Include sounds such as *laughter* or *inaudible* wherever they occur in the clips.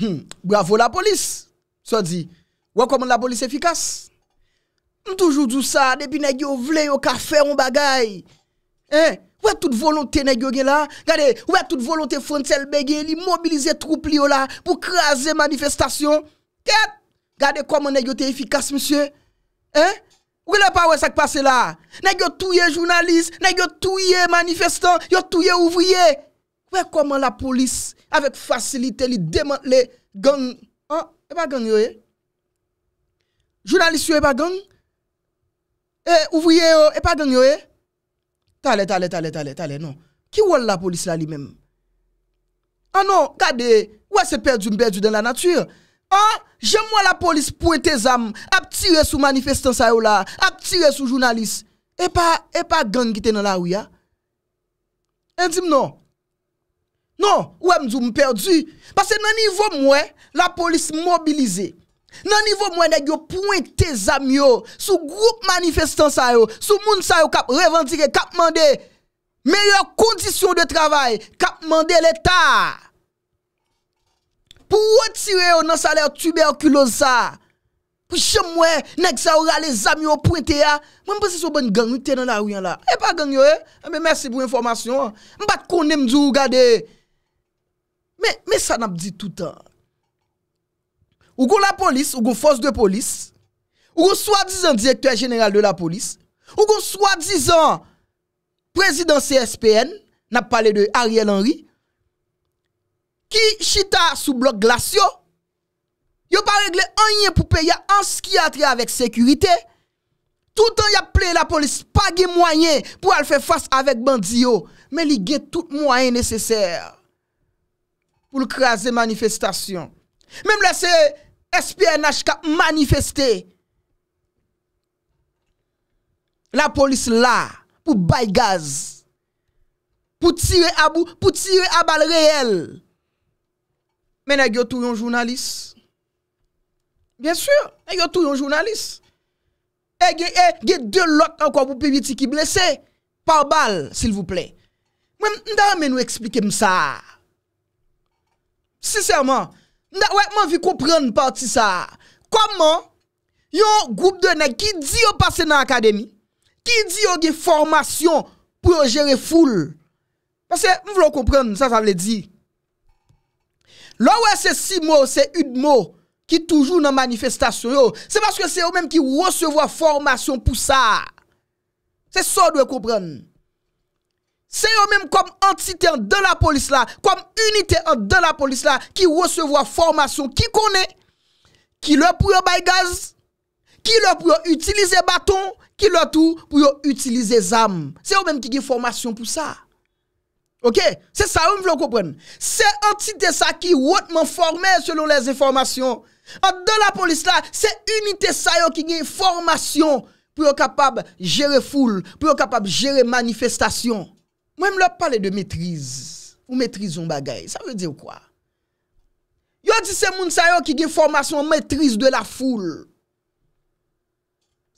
Hmm, bravo la police. Soit dit, ouais comment la police efficace. toujours dit ça depuis nèg yo vle yo ka faire un bagay. Hein? Ouais toute volonté nèg yo là. Regardez, ouais toute volonté Frontel Begé li mobiliser troupe là pour craser manifestation. Tête. Regardez comment nèg yo efficace monsieur. Hein? Ou la pas ça qui passe là. Nèg yo touye journaliste, nèg yo touye manifestant, yo touye ouvrier. Ouais comment la police avèk fasilite li deman le gang. Ha, ah, e pa gang yo e? Eh? Jounalist yo e pa gang? E, eh, ouvouye yo, e pa gang yo e? Eh? Tale, tale, tale, tale, tale, non. Ki wòl la polis ah, non, la li men? Ha, non, kade, wè se perdu mberdu den la natyur? Ha, jèm wò la polis pou ete zam, ap tire sou manifestan sa yo la, ap tire sou jounalist. E pa, e pa gang ki te nan la wè ya? Endim non? Non, ouè mdou mperdi. Pase nan nivou mwen, la polis mobilize. Nan nivou mwen, neg yo pointe zami yo, sou group manifestant sa yo, sou moun sa yo kap revantire, kap mande, meyo kondisyon de travay, kap mande l'Etat. Pou wotire yo nan salè yo tuberkuloza, pou chè mwen, neg sa yo rale zami yo pointe ya, mwen mpese sou bon gang yote nan la ouyan la. E pa gang yo e, eh? eh, mwen mersi bou informasyon. Mbat konen mdou mgade e, Me sa nap di toutan. Ou goun la polis, ou goun fos de polis, ou goun swa dizan direktor general de la polis, ou goun swa dizan prezident CSPN, nap pale de Ariel Henry, ki chita sou blok glasyon, yo pa regle anyen pou peye anski atre avèk sekurite, toutan ya ple la polis pa ge mwanyen pou al fè fòs avèk bandiyo, me li ge tout mwanyen nesesèr. pou l'kras de manifestasyon. Mè m lese SPNH ka manifesté. La polis la pou bay gaz. Pou tire abou, pou tire abal reyel. Mè nè gyo tou yon jounalis. Bien sûr, nè gyo tou yon jounalis. E eh, gyo, e, eh, gyo dè lòt an kwa pou piviti ki blese. Mè m lese, pa bal, s'il vous plè. Mè m, m da mè nou eksplike m sa a. Siserman, mwen vi komprenn pouti sa. Koman yon groupe de nek ki di yo pase nan akademi, ki di yo ge formasyon pou yo jere foule. Mwen vlo komprenn sa sa vle di. Lo wè se si mò, se yon mò ki toujou nan manifestasyon yo, se baske se yo mèm ki wosevo a formasyon pou sa. Se so dwe komprenn. C'est eux-mêmes comme entité dans la police là, comme unité dans la police là, qui recevoir formation, qui connaît, qui leur pour le gaz, qui leur pour utiliser bâton, qui leur tout pour utiliser armes. C'est eux-mêmes qui ont formation pour ça. Ok, c'est ça que vous comprendre. C'est entité ça qui hautement formé selon les informations. Dans la police là, c'est unité ça qui a formation pour être capable de gérer foule, pour être capable de gérer manifestation. Mwen m lop pale de metriz. Ou metriz ou bagay. Sa vle di ou kwa? Yo di se moun sa yo ki gen formasyon metriz de la foule.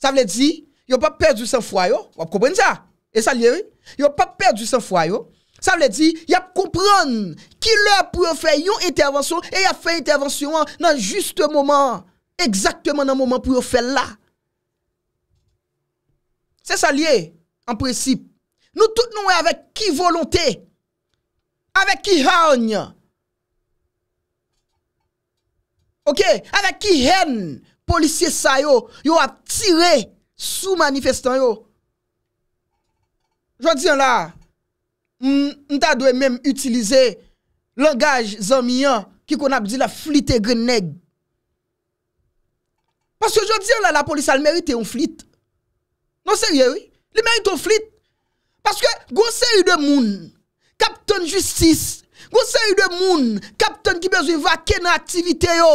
Sa vle di, yo pa perdu san fwa yo. Wap kompren sa? E sa liye? Yo pa perdu san fwa yo. Sa vle di, ya kompran ki lop pou yo fe yon intervensyon. E ya fe intervensyon nan juste mouman. Eksaktman nan mouman pou yo fe la. Se sa liye? An precipe. Nou tout nou e avek ki volonté. Avek ki hanyan. Ok. Avek ki hen. Polisye sa yo. Yo ap tire sou manifestan yo. Jwa diyan la. Mta dwe mèm utilize. Langaj zanmiyan. Ki kon ap di la flite gwen neg. Paske jwa diyan la. La polisye al merite yon flite. Non seriè wè. Li merite yon flite. Paske gwa se yu de moun, kapten justice, gwa se yu de moun, kapten ki bezwe vake nan aktivite yo,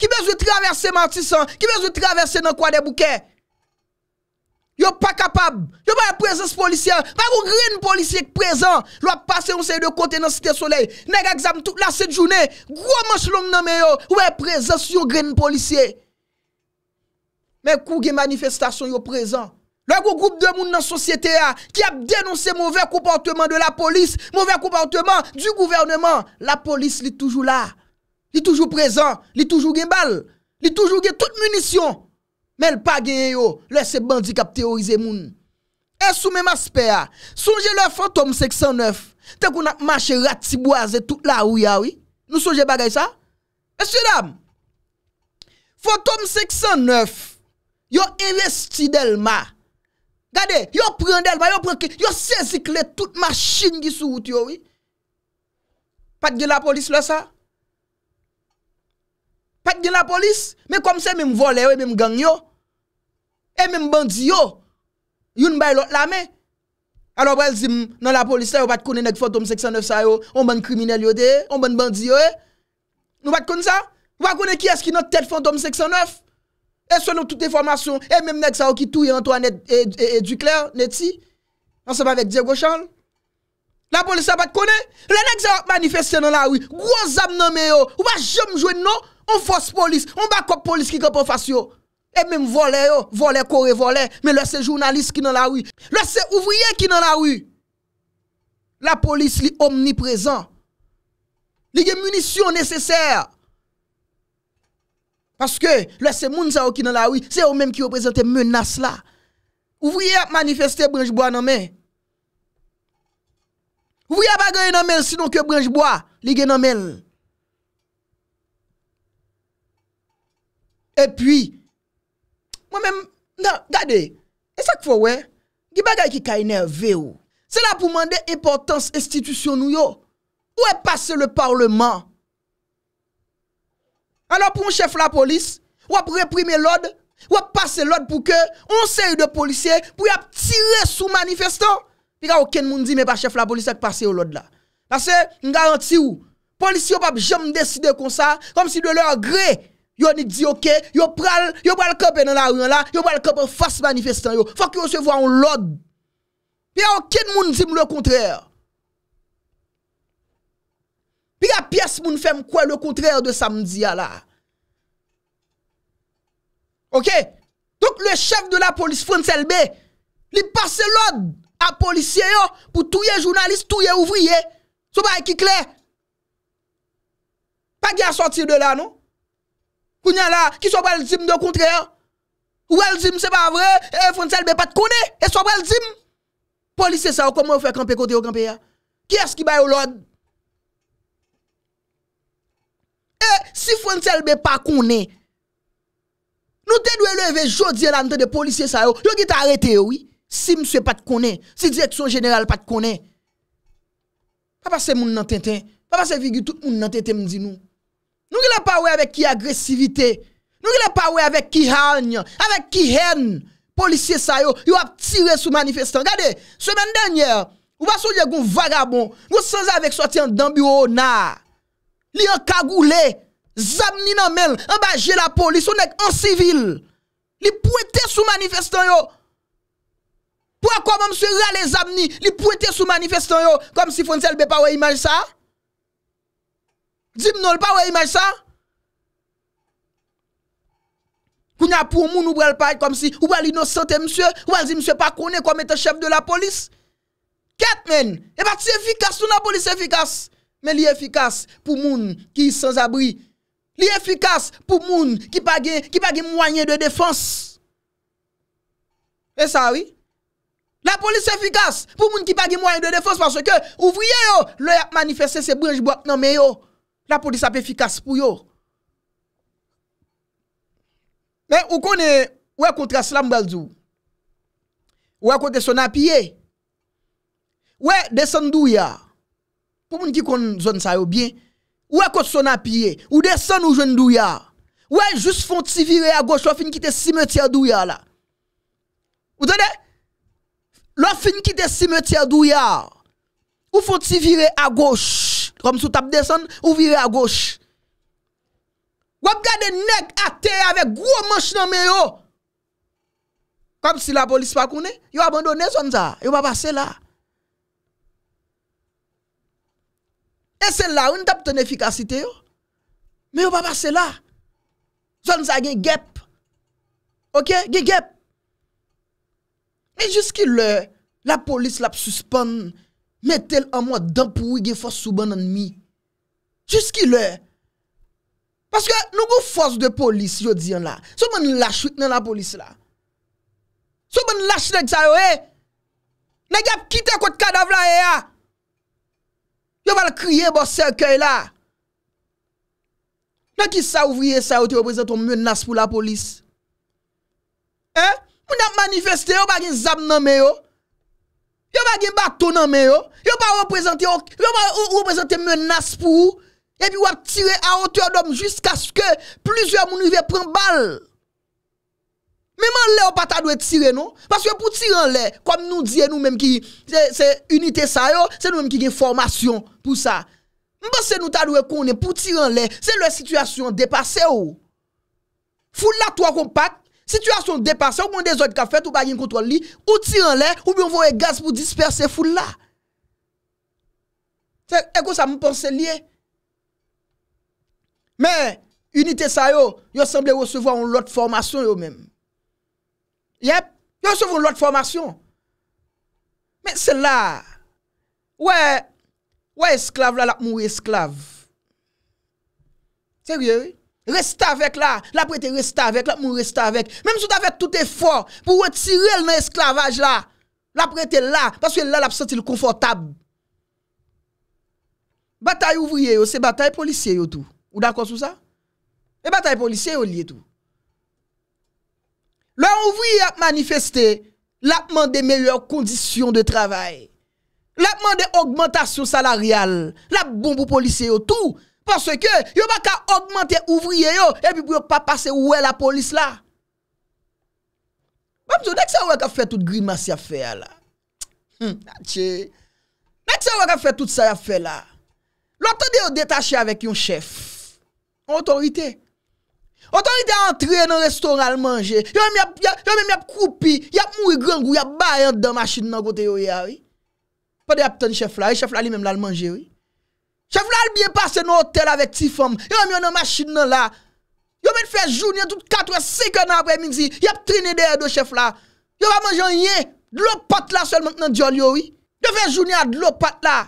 ki bezwe traverse matisan, ki bezwe traverse nan kwa de bouke, yo pa kapab, yo pa yu prezans polisyen, ma yu gren polisyen prezant, lwa pase yu se yu de kote nan site soley, nega gzam tout la set jounen, gwa monsh lom nanme yo, ou e prezans yu gren polisyen, men kouge manifestasyon yo prezant, Lèk ou goup de moun nan sosyete ya ki ap denonsè mouvèr komportèman de la polis, mouvèr komportèman du gouvernèman. La polis li toujou la. Li toujou prezant. Li toujou gen bal. Li toujou gen tout munisyon. Mèl pa gen yo lè se bandikapte yo izè moun. E sou mèm aspera. Soujè lè fantom 609 tenkou nan mâche ratibouazè tout la ou ya ouy. Nou soujè bagay sa? E sou yè dam? Fantom 609 yo investi del ma. Gade, yo prende elma, yo prende ke, yo sezikle tout ma chingi sou wout yo, oui. Pat gen la polis lè sa. Pat gen la polis, me komse mèm vole yo, e mèm gang yo. E mèm bandi yo, yon bay lot la me. Alo wèl zim, nan la polis sa, yo pat kone neg fantom 609 sa yo, on ban kriminel yo de, on ban bandi yo, oui. E. Nou pat kone sa, wakone ki eski nan tet fantom 609? E sonon toute formasyon, e menm nek sa ou ki touye anto anet e dukler, neti. Anseman vek Diego Charles. La polis sa non? bat konen, le nek sa manifestye nan la ouy. Groz am nanme yo, ou ba jem jouen nou, anfos polis, anba kok polis ki konpon fasyo. E menm vole yo, vole kore, vole, me lese jounalist ki nan la ouy. Lese ouvriye ki nan la ouy. La polis li omniprezen. Liye munisyon neseser. Panske lese moun sa okina la ouy, se ou menm ki yo prezente menas la. Ou vweye manifestè branjboa nan men? Ou vweye bagay nan men sinon ke branjboa ligè nan men? E pwi, mwen men, nan, gade, e sak fwe we? Ki bagay ki kainè vwe ou? Se la pou mande importans istitisyon nou yo? Ou e passe le parlement? Alors pour un chef de la police, ou après réprimer l'ordre, ou passer l'ordre pour que on série de policiers pour tirer sous manifestants. Il n'y a aucun monde dit mais pas chef de la police qui passer l'ordre là. Parce que je garantis ou policiers pas jamais décider comme ça comme si de leur gré Yo ni dit ok, yo pral, yo pral camper dans la rue là, yo pral camper face manifestant yo. Faut que se voit en l'ordre. Il n'y a aucun monde dit le contraire. Pi apyès moun fèm kwa le kontrèr de samdia la. Ok? Donk le chèv de la polis Frantz LB, li pase lòd a polisye yo, pou touye jounalist, touye ouvriye, sou ba ekik lè. Pa gè a sorti de la nou? Kounè la, ki sou ba elzim de non? kontrèr? Ou elzim se ba vre, Frantz LB pat kounè, e sou ba elzim. Polisye sa ou koman ou fè kampè kote ou kampè ya? Ki esk ki bay ou lòd? Eh, si fwantel be pa konen, nou te dwe leve jodi nan ten de polisye sa yo, yo ki te arete, si mswe pat konen, si direksyon jeneral pat konen. Pa pase moun nan ten ten, pa pase vigi tout moun nan ten ten mdi nou. Nou ki le pa we avek ki agresivite, nou ki le pa we avek ki hanyan, avek ki hen, polisye sa yo, yo ap tire sou manifestant. Gade, semen denye, ou baso je goun vagabon, ou sans avek sotian dan biwo ou naa. Li an kagou le, zamni nan men, an baje la polis, ou nek an sivil. Li pou ete sou manifestan yo. Pou akwam mswe rale zamni, li pou ete sou manifestan yo. Kom si fon sel be pa wey imaj sa? Dib nou l pa wey imaj sa? Kou nya pou moun ou brel paye kom si, ou wali nou sante mswe, ou wali di mswe pa kone kom ete chef de la polis? Ket men, e bat si efikas, tou nan polis efikas. men li efikas pou moun ki sans abri. Li efikas pou moun ki page mwanyen de defans. E sa, oui? La polis efikas pou moun ki page mwanyen de defans panso ke ouvriye yo, lo ya manifeste se branj bwak nanme yo. La polis ap efikas pou yo. Men, ou konen we kontre Aslan Balzou, we kontre son apiye, we desandou ya, Pour qui zone ça yo bien, ou a quoi son ou descend ou jeune douya. Ou est juste font ti virer à gauche, fin le cimetière douya là. Vous entendez? qui fin le cimetière douya. Ou font ti virer à gauche, comme sous tap descend ou virer à gauche. Ou gade nèg à avec gros manche dans yo. Comme si la police pas connaît, yo abandonné zone ça, yo là. Mè sè la, ou n tap ten efikasite yo? Mè yo pa pa sè la. Zon sa gen gèp. Ok? Gen gèp. Mè jouski lè, la polis lap suspèn. Mè tel amwa dèm pou wè gen fòs souban nan mi. Jouski lè. Paske nou gò fòs de polis yo diyan la. Sò mè nil la chwitnen la polis la. Sò mè nil la chwitnen la polis la. Sò mè nil la chwitnen la polis la. yo pa la kriye bo serkèy la, nan ki sa ouvriye sa ou te reprezento menas pou la polis, moun ap manifeste yo pa gen zap nan men yo, yo pa gen baton nan men yo, yo pa reprezento menas pou ou, epi wap tire a ote odom, jusqu'as ke plizwe moun ive pren bal, Mèman lè ou pa ta dwe tire nou? Paske pou tire lè, kom nou diye nou mèm ki, se unitè sa yo, se nou mèm ki gen formasyon pou sa. Mpase nou ta dwe konè, pou tire lè, se lè situasyon depase ou. Fou lè to akon pat, situasyon depase ou, mwen de zot ka fet, ou bagin kontrol li, ou tire lè, ou mwen vwè gaz pou disperse fou lè. Eko sa mwen pense lè. Mè, unitè sa yo, yo semblè recevo an lot formasyon yo mèm. Yep, yon souvoun lot formasyon. Men se la, wè, wè esklave la, la moun esklave. Seriè, wè? Resta avèk la, la prete resta avèk, la moun resta avèk. Menm sou ta fè tout effor pou wè tirel nan esklavaj la, la prete la, paswè la la psantil konfortab. Bataï ouvriye yo, se bataï polisye yo tou. Ou d'akonsou sa? E bataï polisye yo liye tou. Lè ouvriye ap manifestè, lè apman de meyòr kondisyon de travèl. Lè apman de augmantasyon salaryal, lè apbon pou polise yo tout. Pòsè kè, yo baka augmantè ouvriye yo, e pi pou yo pa pase ouè la polise la. Mamzo, nèk se wèk a fè tout grimassi a fè ya la? Nèk se wèk a fè tout sa ya fè la? Lè apman de yo detachè avèk yon chef, an otoritey. Otorite a entre nan restoran al manje, yo men yap koupi, yap moui grangou, yap bayan dan masjid nan kote yo ya, pa de yap ten chef la, chef la li men al manje, chef la al biye pase nan hotel avet ti fom, yo men yap nan masjid nan la, yo men fè jouni an tout katwe, sekè nan apwe minzi, yap trini der do chef la, yo va manjè an ye, dlopat la selman nan djol yo, yo fè jouni an dlopat la,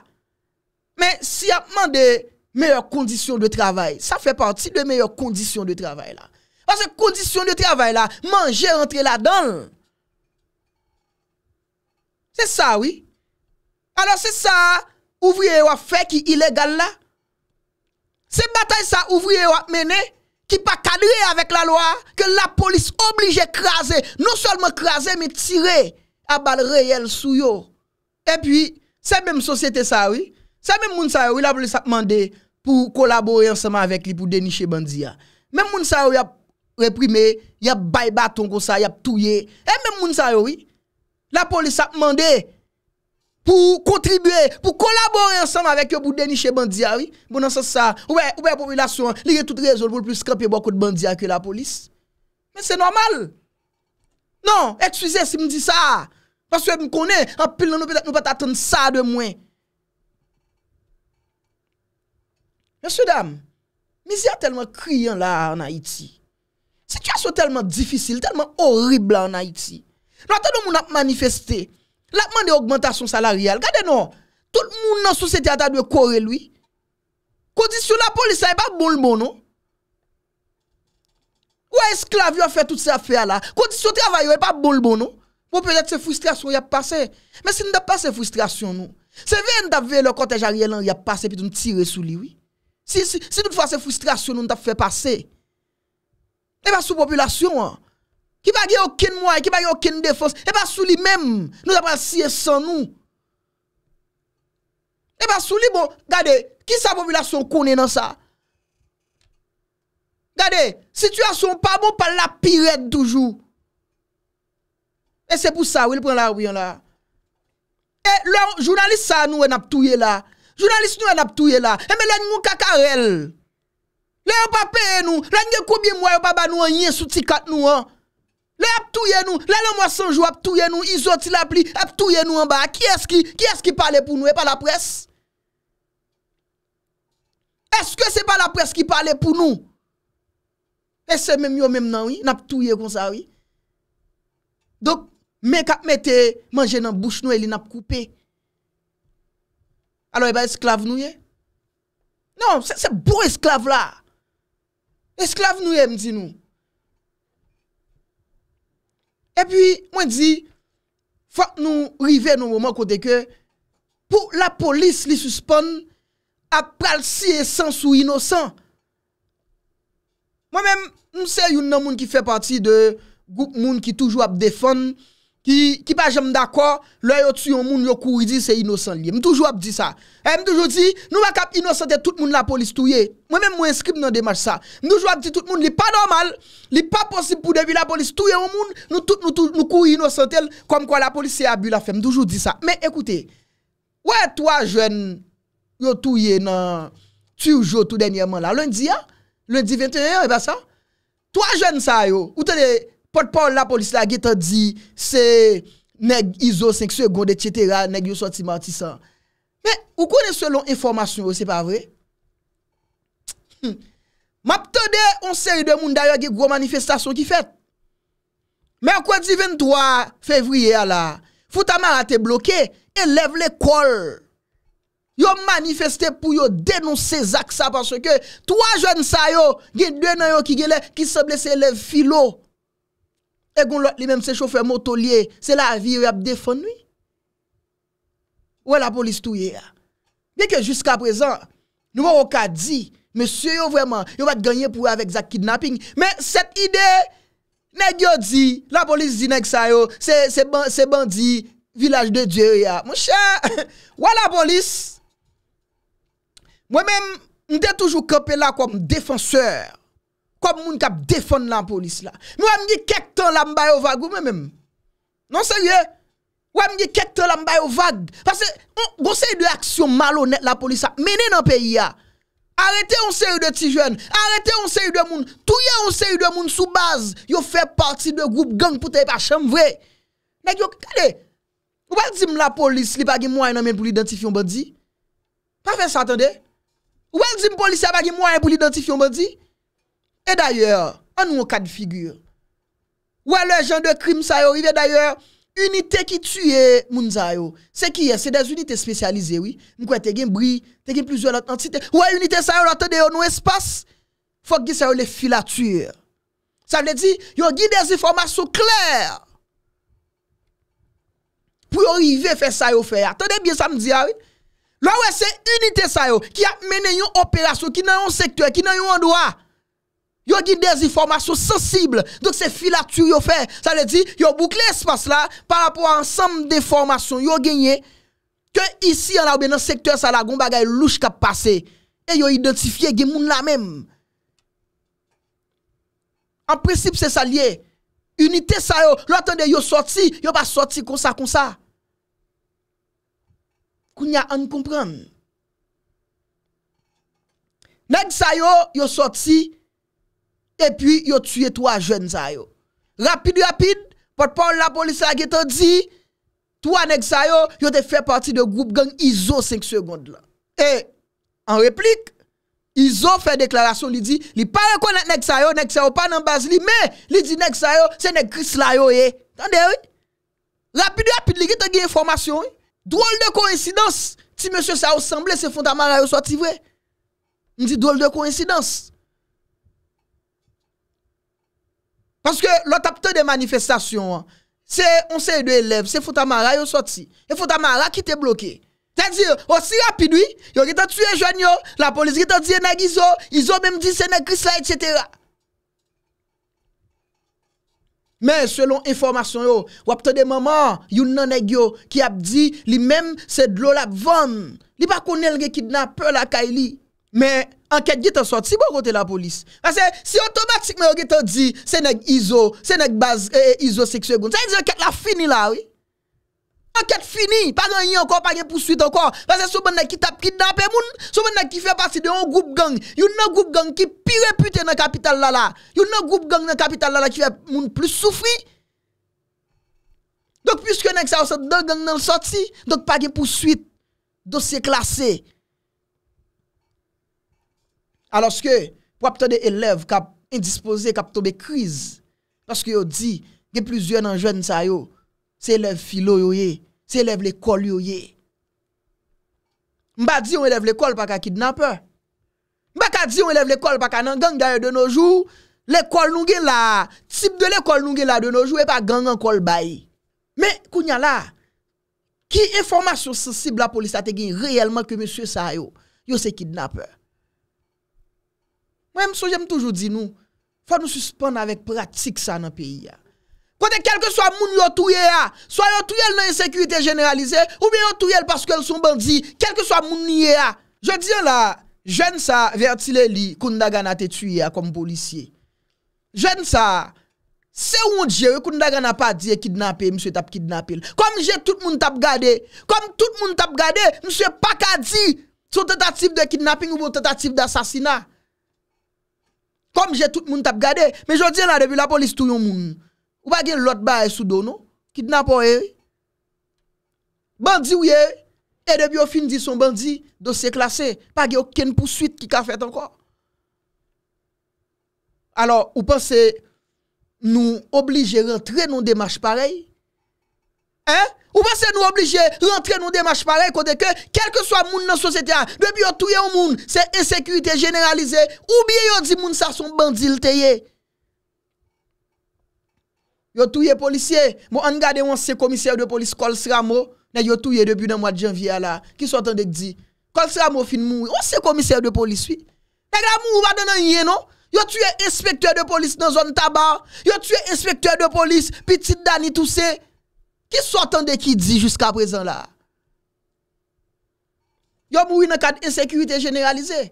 men si yap mande, meilleures conditions de travail. Ça fait partie de meilleures conditions de travail là. Parce que conditions de travail là, manger, rentrer là-dedans. C'est ça, oui. Alors c'est ça, ouvrier ou fait qui illégal là. C'est bataille ça, ouvrier ou mener... qui pas cadré avec la loi, que la police oblige à craser, non seulement craser, mais tirer à balle réelle sous yo. Et puis, c'est même société ça, oui. C'est même monde ça, oui, la police a demandé pou kolabori ansama avèk li pou deniche bandiya. Mèm moun sa yo yap reprimè, yap bay baton kon sa, yap touye. E mèm moun sa yo, la polis sa pman de pou kontribue, pou kolabori ansama avèk yo pou deniche bandiya. Bonan sa sa, ouè, ouè popilasyon, liye tout rezol pou l'plus krapye bokot bandiya kwe la polis. Mèm se normal. Non, ekswize si mdi sa. Pas wè m konè, apil nan nou pat aten sa de mwen. Messieurs, dames, misère tellement criant là en Haïti. Situation tellement difficile, tellement horrible là en Haïti. Nous avons manifesté. La demande augmentation salariale. Regardez non. Tout le monde dans la société a de courir lui. Condition la police, n'est pas bon le bon, non? Ou esclave a fait toutes ces affaires là? Condition travail, n'est pas bon le bon, non? Vous peut-être ces frustration y a passé. Mais si nous pas ces frustration, nous. C'est vrai, nous avons le cortège Ariel, y a passé, puis nous tirer sous lui, oui. Si tout fwa se frustrasyon nou nou ta fwe pase. E pa sou populasyon an. Ki pa ge okin mwai, ki pa ge okin defons. E pa sou li menm nou ta pa siye san nou. E pa sou li bon. Gade, ki sa populasyon konen an sa? Gade, sitwasyon pa bon pa la piret toujou. E se pou sa, wè li pren la wè yon la. E lor jounalist sa nou wè nap touye la. Jounalist nou an ap touye la. Eme lany moun kakarel. Lany an papeye nou. Lany an koubi mwoy an baba nou an yin sou tikat nou an. Lany ap touye nou. Lany an mwa sanjou ap touye nou. Izo ti la pli ap touye nou an ba. Ki eski? Ki eski pale pou nou? E pa la pres? Eske se pa la pres ki pale pou nou? E se menm yo menm nan wii? An ap touye kon sa wii? Dok men kap mette manje nan bouch nou elin ap koupek. alo e ba esklave nou ye? Non, se se pou esklave la, esklave nou ye m di nou. E pi mwen di, fwa nou rive nou mouman kote ke, pou la polis li suspon, ap pral si esans ou inosan. Mwen men, mwen se yon nan moun ki fe parti de goup moun ki toujou ap defon, Ki pa jem da kwa, lè yo tu yon moun yo kou yi di se inosan liye. M toujou ap di sa. E m toujou di, nou wak ap inosante tout moun la polis touye. Mwen men mwen eskip nan demaj sa. M toujou ap di tout moun, li pa normal. Li pa posib pou devy la polis touye yon moun. Nou kou yi inosante, kom kwa la polis se abu la fe. M toujou di sa. Men ekoute, wè tou a jwen yo touye nan tujou tou denye man la. Lwen di ya, ah? lwen di 21, e ba sa. Tou a jwen sa yo, ou te de... potpon la polis la ge te di se neg izo, seksye, gonde, etc. Neg yo soti mati san. Me, ou konen selon informasyon yo, se pa vre? Hmm. Ma ptode, on se yu de moun dayo ge gwo manifestasyon ki fet. Merkwen di 23 fevriye la, fouta man a te bloke, e lev le kol. Yo manifeste pou yo denons se zak sa, panso ke, twa jwenn sa yo, gen dwenan yo ki gele, ki seble se lev filo. E goun lot li menm se choufer motoliye, se la vi yon ap defon nwi. Ouè e la polis touye ya. Biè ke jusqu'a prezant, nou mè wò ka di, mè sè yo vwèman, yo wè ganyen pou wè avèk za kidnapping, mè set ide, nè gyo di, la polis di nèk sa yo, se bandi, vilaj de Djeria. Mwen chè, ouè la polis, mwen menm mdè toujou kèpè la kòm defonseur. Kom moun kap defon lan polis la. Mwen wè mge kek ton la mbayo vage ou mè mèm. Non se yè. Mwen wè mge kek ton la mbayo vage. Fase, mwen se yè de aksyon malo net la polis la. Mènen an peyi ya. Arrete yon se yè de ti jwen. Arrete yon se yè de moun. Tou yè yon se yè de moun sou baz. Yon fè parti de group gang pou te yè pa chan vwe. Mèk yon, kade? Mwen wèm zim la polis li pagi mwen anmen pou li identifyon bè di? Pa fè s'atende? Mwen wèm zim polis li pagi mwen anmen pou E daye, an nou akad figyur. Ouwe lejen de krim sayo, ive daye, unitè ki tüye moun sayo. Se kiye, se de zunite spesyalize, mkwen te gen bri, te gen plizyon antite. Ouwe unitè sayo la, te de yo nou espas, fok gi sayo le fila tüye. Sa mle di, yo gi de zinformasyon kler. Pou yo ive fe sayo fe ya. Te de biye sa mdia, lou we se unitè sayo, ki ap mene yon operasyon, ki nan yon sektoy, ki nan yon andoua. Yo dit des informations sensibles. Donc c'est filature yo fait. Ça veut dire yo bouclé espace là par rapport à ensemble formations yo gagné que ici en dans secteur ça la gon bagaille louche qui passé et yo identifié gen moun la même. En principe c'est ça lié. Unité ça yo, l'entendez yo sorti, yo pas sorti comme ça comme ça. Kounya an comprendre. Nèg sa yo yo sorti et puis il a tué trois jeunes ça yo. Rapide rapide, porte Paul la police a dit trois nèg ça yo, yo te fait partie de groupe gang ISO 5 secondes là. Et en réplique, ISO fait déclaration, il dit, li pas reconnaître nèg ça yo, nèg ça pas dans base li, mais il dit nèg ça yo, c'est nèg Chris la yo ye. Eh. Attendez Rapide rapide, li te des information. Drôle de coïncidence. Si monsieur ça semblait c'est fondamental yo sorti vrai. Il dit drôle de coïncidence. Paske lo tapte de manifestasyon an, se on se de elev, se foute a mara yo soti, e foute a mara ki te bloke. Tè zir, osi rapidoui, yo ki tan tue jwanyo, la polis ki tan diye nagyizo, izo mem diye sene krisla, etc. Men, selon informasyon yo, wapte de maman, yon nan negyo ki ap di, li mem se dro la pvon, li bako nel ge kidnap pe la kaili. Men, anket ge te sot, si bon kote la polis. Pase, si otomatik men anket te di, se neg izo, se neg baz, e, izo sekswe goun. Se yon anket la fini la, oui. Anket fini, pa gen yon kon, pa gen poussuit ankon. Pase, soube neg ki tap, ki dapè moun. Soube neg ki fè pati de yon goup gang. Yon nou goup gang ki pire pute nan kapital la la. Yon nou goup gang nan kapital la la ki fè moun plus soufri. Dok, pise ke neg sa ou sot, do gang nan sot si, dok pa gen poussuit, dosye klasè. aloske wapte de elev kap indispoze kap tobe kriz, laske yo di, ge plizye nan jwen sa yo, se elev filo yo ye, se elev lekol yo ye, mba di yon elev lekol pa ka kidnapper, mba ka di yon elev lekol pa ka nan gang daye de noujou, lekol nou gen la, tip de lekol nou gen la de noujou, e pa gang an kol bayi, me kounya la, ki informasyon se cib la polisate gen, reyelman ke msye sa yo, yo se kidnapper, Mwen mso jem toujou di nou, fwa nou suspon avèk pratik sa nan peyi ya. Kote kelke swa moun yotouye ya, swa yotouye el nan yon sekurite generalize, ou mwen yotouye el paske el son bandi, kelke swa moun yoye ya. Je diyo la, jen sa, ver ti le li, kounda gana te tuyye ya kom policye. Jen sa, se ou moun diyo, kounda gana pa diye kidnapil, mswe tap kidnapil. Kom jè tout moun tap gade, kom tout moun tap gade, mswe pa ka di, sou tetatif de kidnaping ou sou tetatif de asasina. Kom jè tout moun tap gade, mè jò diè nan debi la polis tou yon moun. Ou pa gen lot ba e soudo nou, kidnapon eri. Bandi ou eri, e debi ou fin di son bandi, do se klasè, pa gen ou ken pousuit ki ka fèt anko. Alors, ou pense, nou oblige rentre non demache parey. Ou pa se nou oblige rentre nou demache pare kote ke Kelke so a moun nan sosete a Debi yo touye ou moun se esekurite generalize Ou biye yo di moun sa son bandil teye Yo touye polisye Mou an gade wans se komisye ou de polis kol sramo Ne yo touye debi nan mwa janvye ala Ki sou atende ki di Kol sramo fin moun wans se komisye ou de polis Ne gra moun ou wade nan ye non Yo touye inspektor de polis nan zon tabar Yo touye inspektor de polis Petit dani tout se Ki sotande ki di jiska prezant la? Yo mou yon kat insekurite generalize?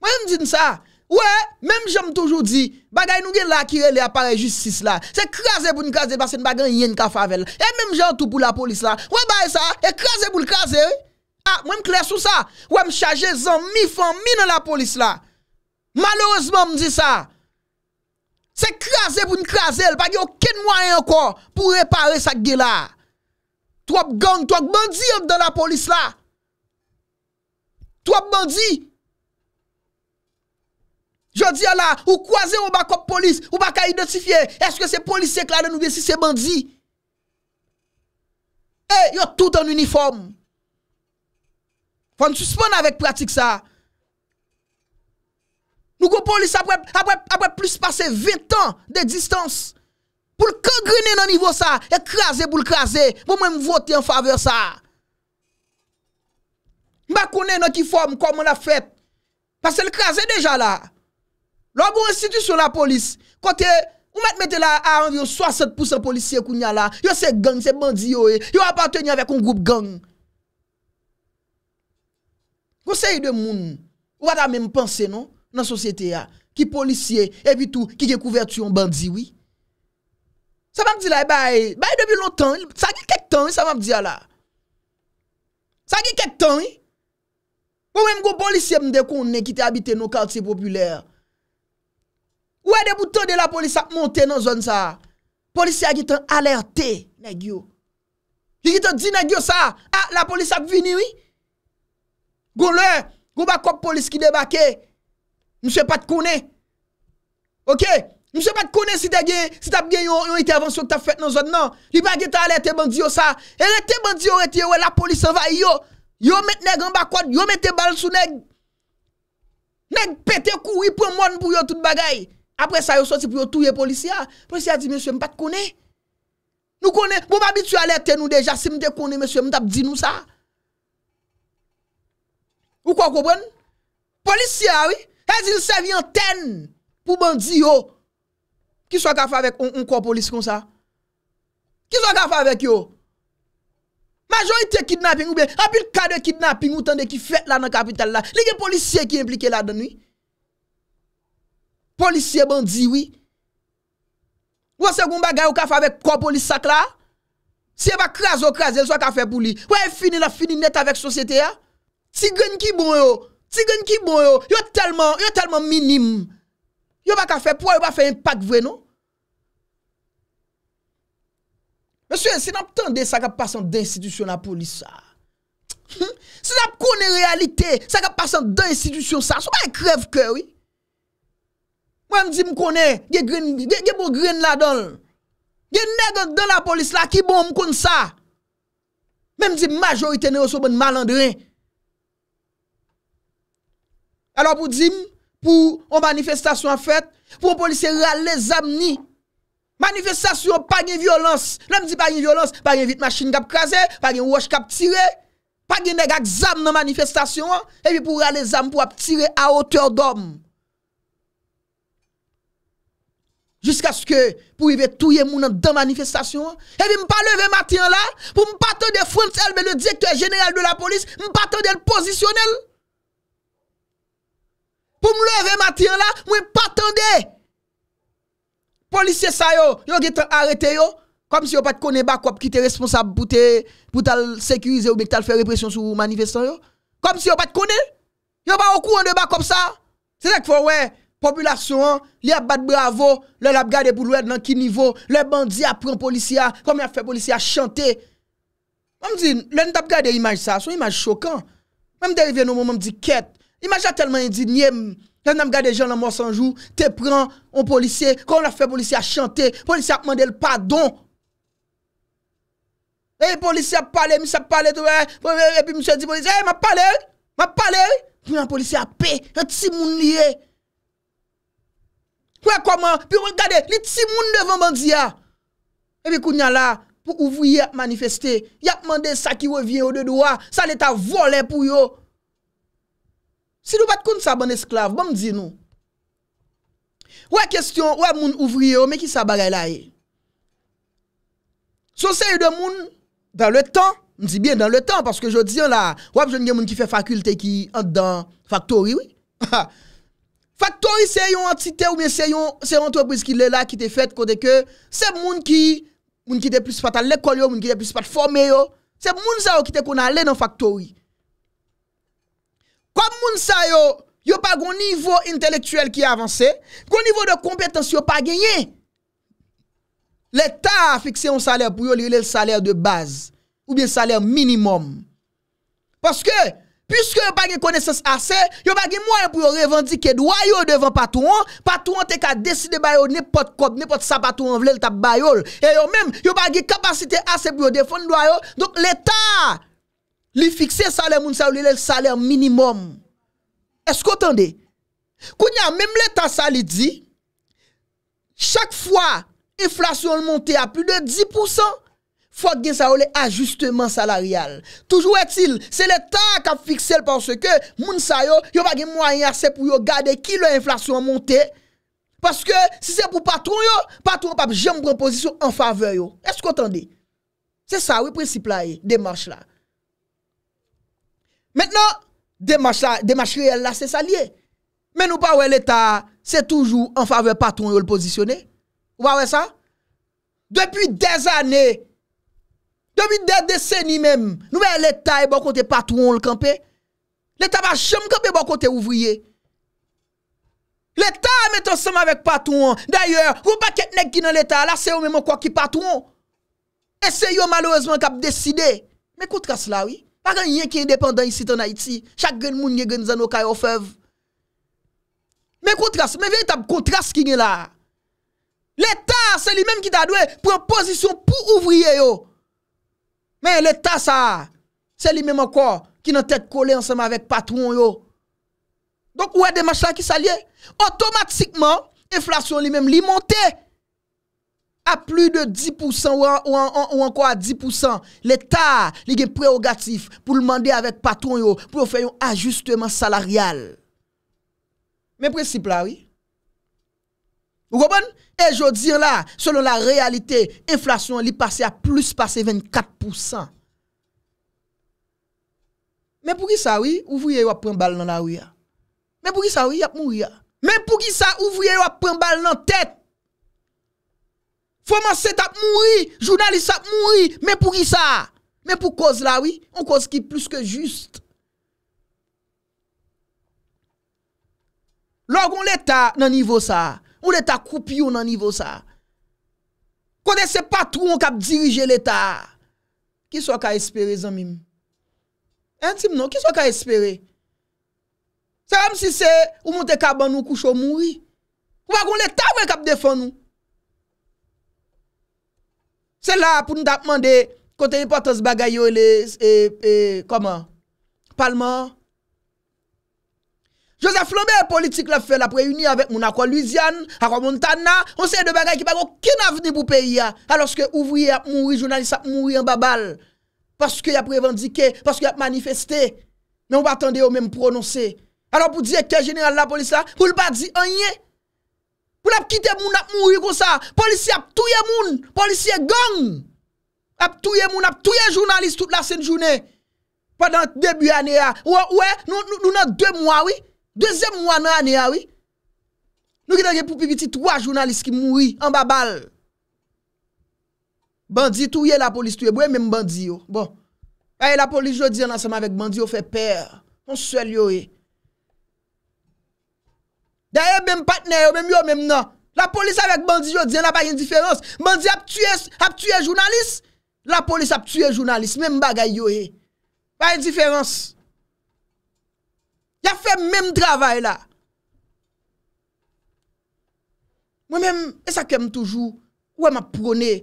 Mwen mdine sa? We, menm jom toujou di, bagay nou gen lakire le apare justice la, se kraze bou nkaze basen bagan yen ka favel, e menm jantou pou la polis la, we baye sa, e kraze bou lkaze, a, ah, mwen mklesou sa, we mchaje zan mi fon mi nan la polis la, malouzman mdine sa, Se krasè pou n krasè l, pa gen yo ken mwayen ankon pou repare sak gen la. Twop gang, twop bandi yon dan la polis la. Twop bandi. Jodi yo la, ou kwa zè ou baka polis, ou baka identifiye, eske se polis se klade nou gen si se bandi. E, yo tout an uniform. Fon suspon avèk pratik sa. Nou go polis apwe plus pase 20 an de distanse. Poul kagrene nan nivou sa, e kraze pou l'kraze, pou mwen voti an fave sa. Mba kone nan ki form koman la fet, pase l'kraze deja la. Lò mwen siti sou la polis, kote mwen mette la anvyo 60% polisye koun ya la, yo se gang, se bandi yo e, yo apatenye avè koun goup gang. Gosei de moun, wata mwen mpense non? nan sosyete ya, ki polisye, evitou, ki ge kouvertu yon bandzi, oui. Sa mam di la, baye, baye debi lontan, sa ge kektan, sa mam di ala. Sa ge kektan, ou em go polisye mde konen ki te habite nou kalte populer. Ou e de bouton de la polisye ap monte nan zon sa, polisye a giton alerte, negyo. Ki giton di negyo sa, a, ah, la polisye ap vini, oui. Gon lè, gon bakok polisye ki debake, Monsye pat kone. Ok? Monsye pat kone si tap gen yon intervensyon ki tap fet nan zot nan. Li pa ki ta alerte bandi yo sa. E lete bandi yo ete yo, la polis anva yo. Yo met neg an bakwad, yo met te bal sou neg. Neg pete kou, yi pren moun pou yo tout bagay. Apre sa yo soti pou yo touye polisya. Polisya di, monsye pat kone. Nou kone, mou bon, mabit sou alerte nou deja. Si monsye kone, monsye mou tap di nou sa. Ou kwa koubren? Polisya, oui. E zil sevi an ten pou bandi yo ki so kafe avek un kor polis kon sa. Ki so kafe avek yo. Majorite kidnapping ou be. A pi l kade kidnapping ou tan de ki fet la nan kapital la. Lige polisye ki implike la dan wii. Polisye bandi wii. Wosè kou mba gaye ou kafe avek kor polis sakla. Se e ba kras ou kras el so kafe pou li. Wè e fini la fini net avek sosyete ya. Si gen ki bon yo. Si gen ki bon yo, yo telman, yo telman minim. Yo ba ka fe, pouwa yo ba fe impak vre nou? Monsye, se nap tende sa ka pasan den istitisyon la polis sa. Se nap konen realite, sa ka pasan den istitisyon sa, sou ba e krev kwe wii? Mwen mdi mkonen, gen bo gren la don. Gen ne don la polis la, ki bon mkonen sa. Mwen mdi majorite ne yo sou bon malandren. alò pou di m pou an manifestasyon an fèt, pou an polise ralè zam ni, manifestasyon pa gen violans, nan m di pa gen violans, pa gen vit machine kap krasè, pa gen wash kap tire, pa gen neg ak zam nan manifestasyon, e vi pou ralè zam pou ap tire a oteur dom, jusqu'a skè pou i ve touye mounan dan manifestasyon, e vi m pa leve matyan la, pou m patan de front elbe le direktor general de la polise, m patan de l'posisyon elbe, pou m lève ma ti an la, m wè patande. Polisye sa yo, yo gè te arete yo, kom si yo pat kone bak wap ki te responsab pou te, pou te al sekurize ou mèk te al fè represyon sou manifestan yo, kom si yo pat kone, yo pa wakou an de bak wap sa, se lèk fò wè, populasyon, lè ap bat bravo, lè ap gade pou lwè nan ki nivou, lè bandi ap pran polisya, kom yon fè polisya chante, m wè m di, lè ap gade imaj sa, son imaj chokan, m wè m derive nou m wè m di ket, Imanje a telman yedinye, lè nanm gade jen nan mò sanjou, te pran, on polisye, kon la fè polisye a chante, polisye ap mande l'pardon. E, polisye a pale, misè pale, e pi msè di polisye, e, ma pale, ma pale, pou nan polisye a pe, lè ti moun liye. Kwen koman, pi wè gade, li ti moun devan mandi ya. E pi koun nyan la, pou ouvou yè ap manifesté, yè ap mande sa ki wè vye ou de doua, sa lè ta vole pou yo. Si nou pat koun sa ban esklav, ban m di nou? Ou a kestyon, ou a moun ouvri yo, me ki sa bagay la e? Sou se yo e de moun, dan le tan, m di bien dan le tan, paske jo diyan la, wap jen gen moun ki fe fakulte ki an dan faktori, oui. *laughs* Faktori se yon antite ou me se yon se yon antrepriz ki le la ki te fet kode ke se moun ki moun ki te pwis pat al ekol yo, moun ki te pwis pat forme yo, se moun sa ou ki te kon ale nan faktori. Kwa moun sa yo, yo pa goun nivou intelektuel ki avanse, goun nivou de kompetens yo pa genye, l'Etat a fikse yon saler pou yo li yole saler de baz, ou bien saler minimum. Paske, pwiske yo pa gen koneses ase, yo pa gen mwen pou yo revendike dwayo devan patouan, patouan teka deside bayo nepot kop, nepot sapatouan vle lta bayol, e yo men, yo pa gen kapasite ase pou yo defon dwayo, donk l'Etat... Li fixer salaire moun sa le salaire minimum. Est-ce que vous y a même l'état ça li dit chaque fois inflation monte à plus de 10% faut que ça un ajustement salarial. Toujours est-il, c'est l'État qui a fixé parce que moun sa yo, a pas moyen assez pour yo garder qui l'inflation monte Parce que si c'est pour patron yo, patron pas jamais prendre position en faveur yo. Est-ce que vous entendez? C'est ça oui principe là, démarche là. Mètnen, demach riyel la se salye. Mè nou pa wè l'Etat, se toujou an fave patoun yo l'pozisyonè. Ou wè wè sa? Depi dez anè, depi dez desèni mèm, nou wè l'Etat e bò kontè patoun l'kampè, l'Etat bò chèm kampè bò kontè ouvriye. L'Etat mèt an sèm avèk patoun, d'ayèr, wè wè pa ketnèk ki nan l'Etat, la se yo mè mò kwa ki patoun. E se yo malouzman kap deside. Mè kontra sè la wè? Paran yon yon ki independant yon sit an Haiti, chak gen moun yon gen zan okay ofev. Men kontras, men veytab kontras ki yon la. L'Etat se li menm ki dadwe, propozisyon pou ouvriye yo. Men l'Etat sa, se li menm anko, ki nan tek kole ansenman vek patron yo. Donk ou e de machan ki sa liye? Otomatikman, enflasyon li menm li monte. A plus de 10% ou anko a 10% L'Etat li gen preogatif pou l'mande avèk patron yo Pou l'on fè yon ajustement salarial Mè preciple la wè Mou gò bon? E jò dir la, selon la realité Inflasyon li passe a plus passe 24% Mè pou ki sa wè, ouvriye wè pren bal nan a wè Mè pou ki sa wè, ap mou wè Mè pou ki sa ouvriye wè pren bal nan tèt Foman set ap mouri, jounalisa ap mouri, men pou ki sa? Men pou koz la, oui? Ou koz ki plus ke juste? Log, ou l'Etat nan nivou sa? Ou l'Etat koupi ou nan nivou sa? Kone se patrou ou kap dirije l'Etat? Ki sou ak a espere, zanmim? Entim nou, ki sou ak a espere? Se am si se, ou moun te kaban nou koucho mouri? Ou bag ou l'Etat ou kap defan nou? Se la pou nou da pman de kote importans bagay yo e, e koman, palman. Josef Lombe, politik la pou e uni avèk moun akwa Lusian, akwa Montana, moun se de bagay ki bago kin avni pou peyi ya, aloske ouvri ap moui, jounalisa ap moui an babal, paske ya pou evandike, paske ya pou manifestè, men mou batande yo men prononse. Alos pou diye ke jeneral la polisa, pou l pa di enye, Moun ap kite moun ap mouye kon sa, polisi ap touye moun, polisi e gong. Ap touye moun, ap touye jounalist tout la sène jounè. Pendant debi anè a, ouè, e, nou nan dè mouan wè, dè zè mouan nan anè a wè. Nou ki tanke pou piviti, touwa jounalist ki mouye, an babal. Bandi touye la polisi touye, bouè mèm bandi yo, bon. Aye la polisi jodi an ansèm avèk, bandi yo fè pèr, moun sèl yo wè. Dè yè mèm patnè yò, mèm yò, mèm nan. La polis avèk bandi yò, diyen la bay indiferans. Bandi ap tue jounalist, la polis ap tue jounalist, mèm bagay yò yè. Eh. Bay indiferans. Yè fè mèm travay la. Mwen mèm, e sa kem toujou, wè m ap prone,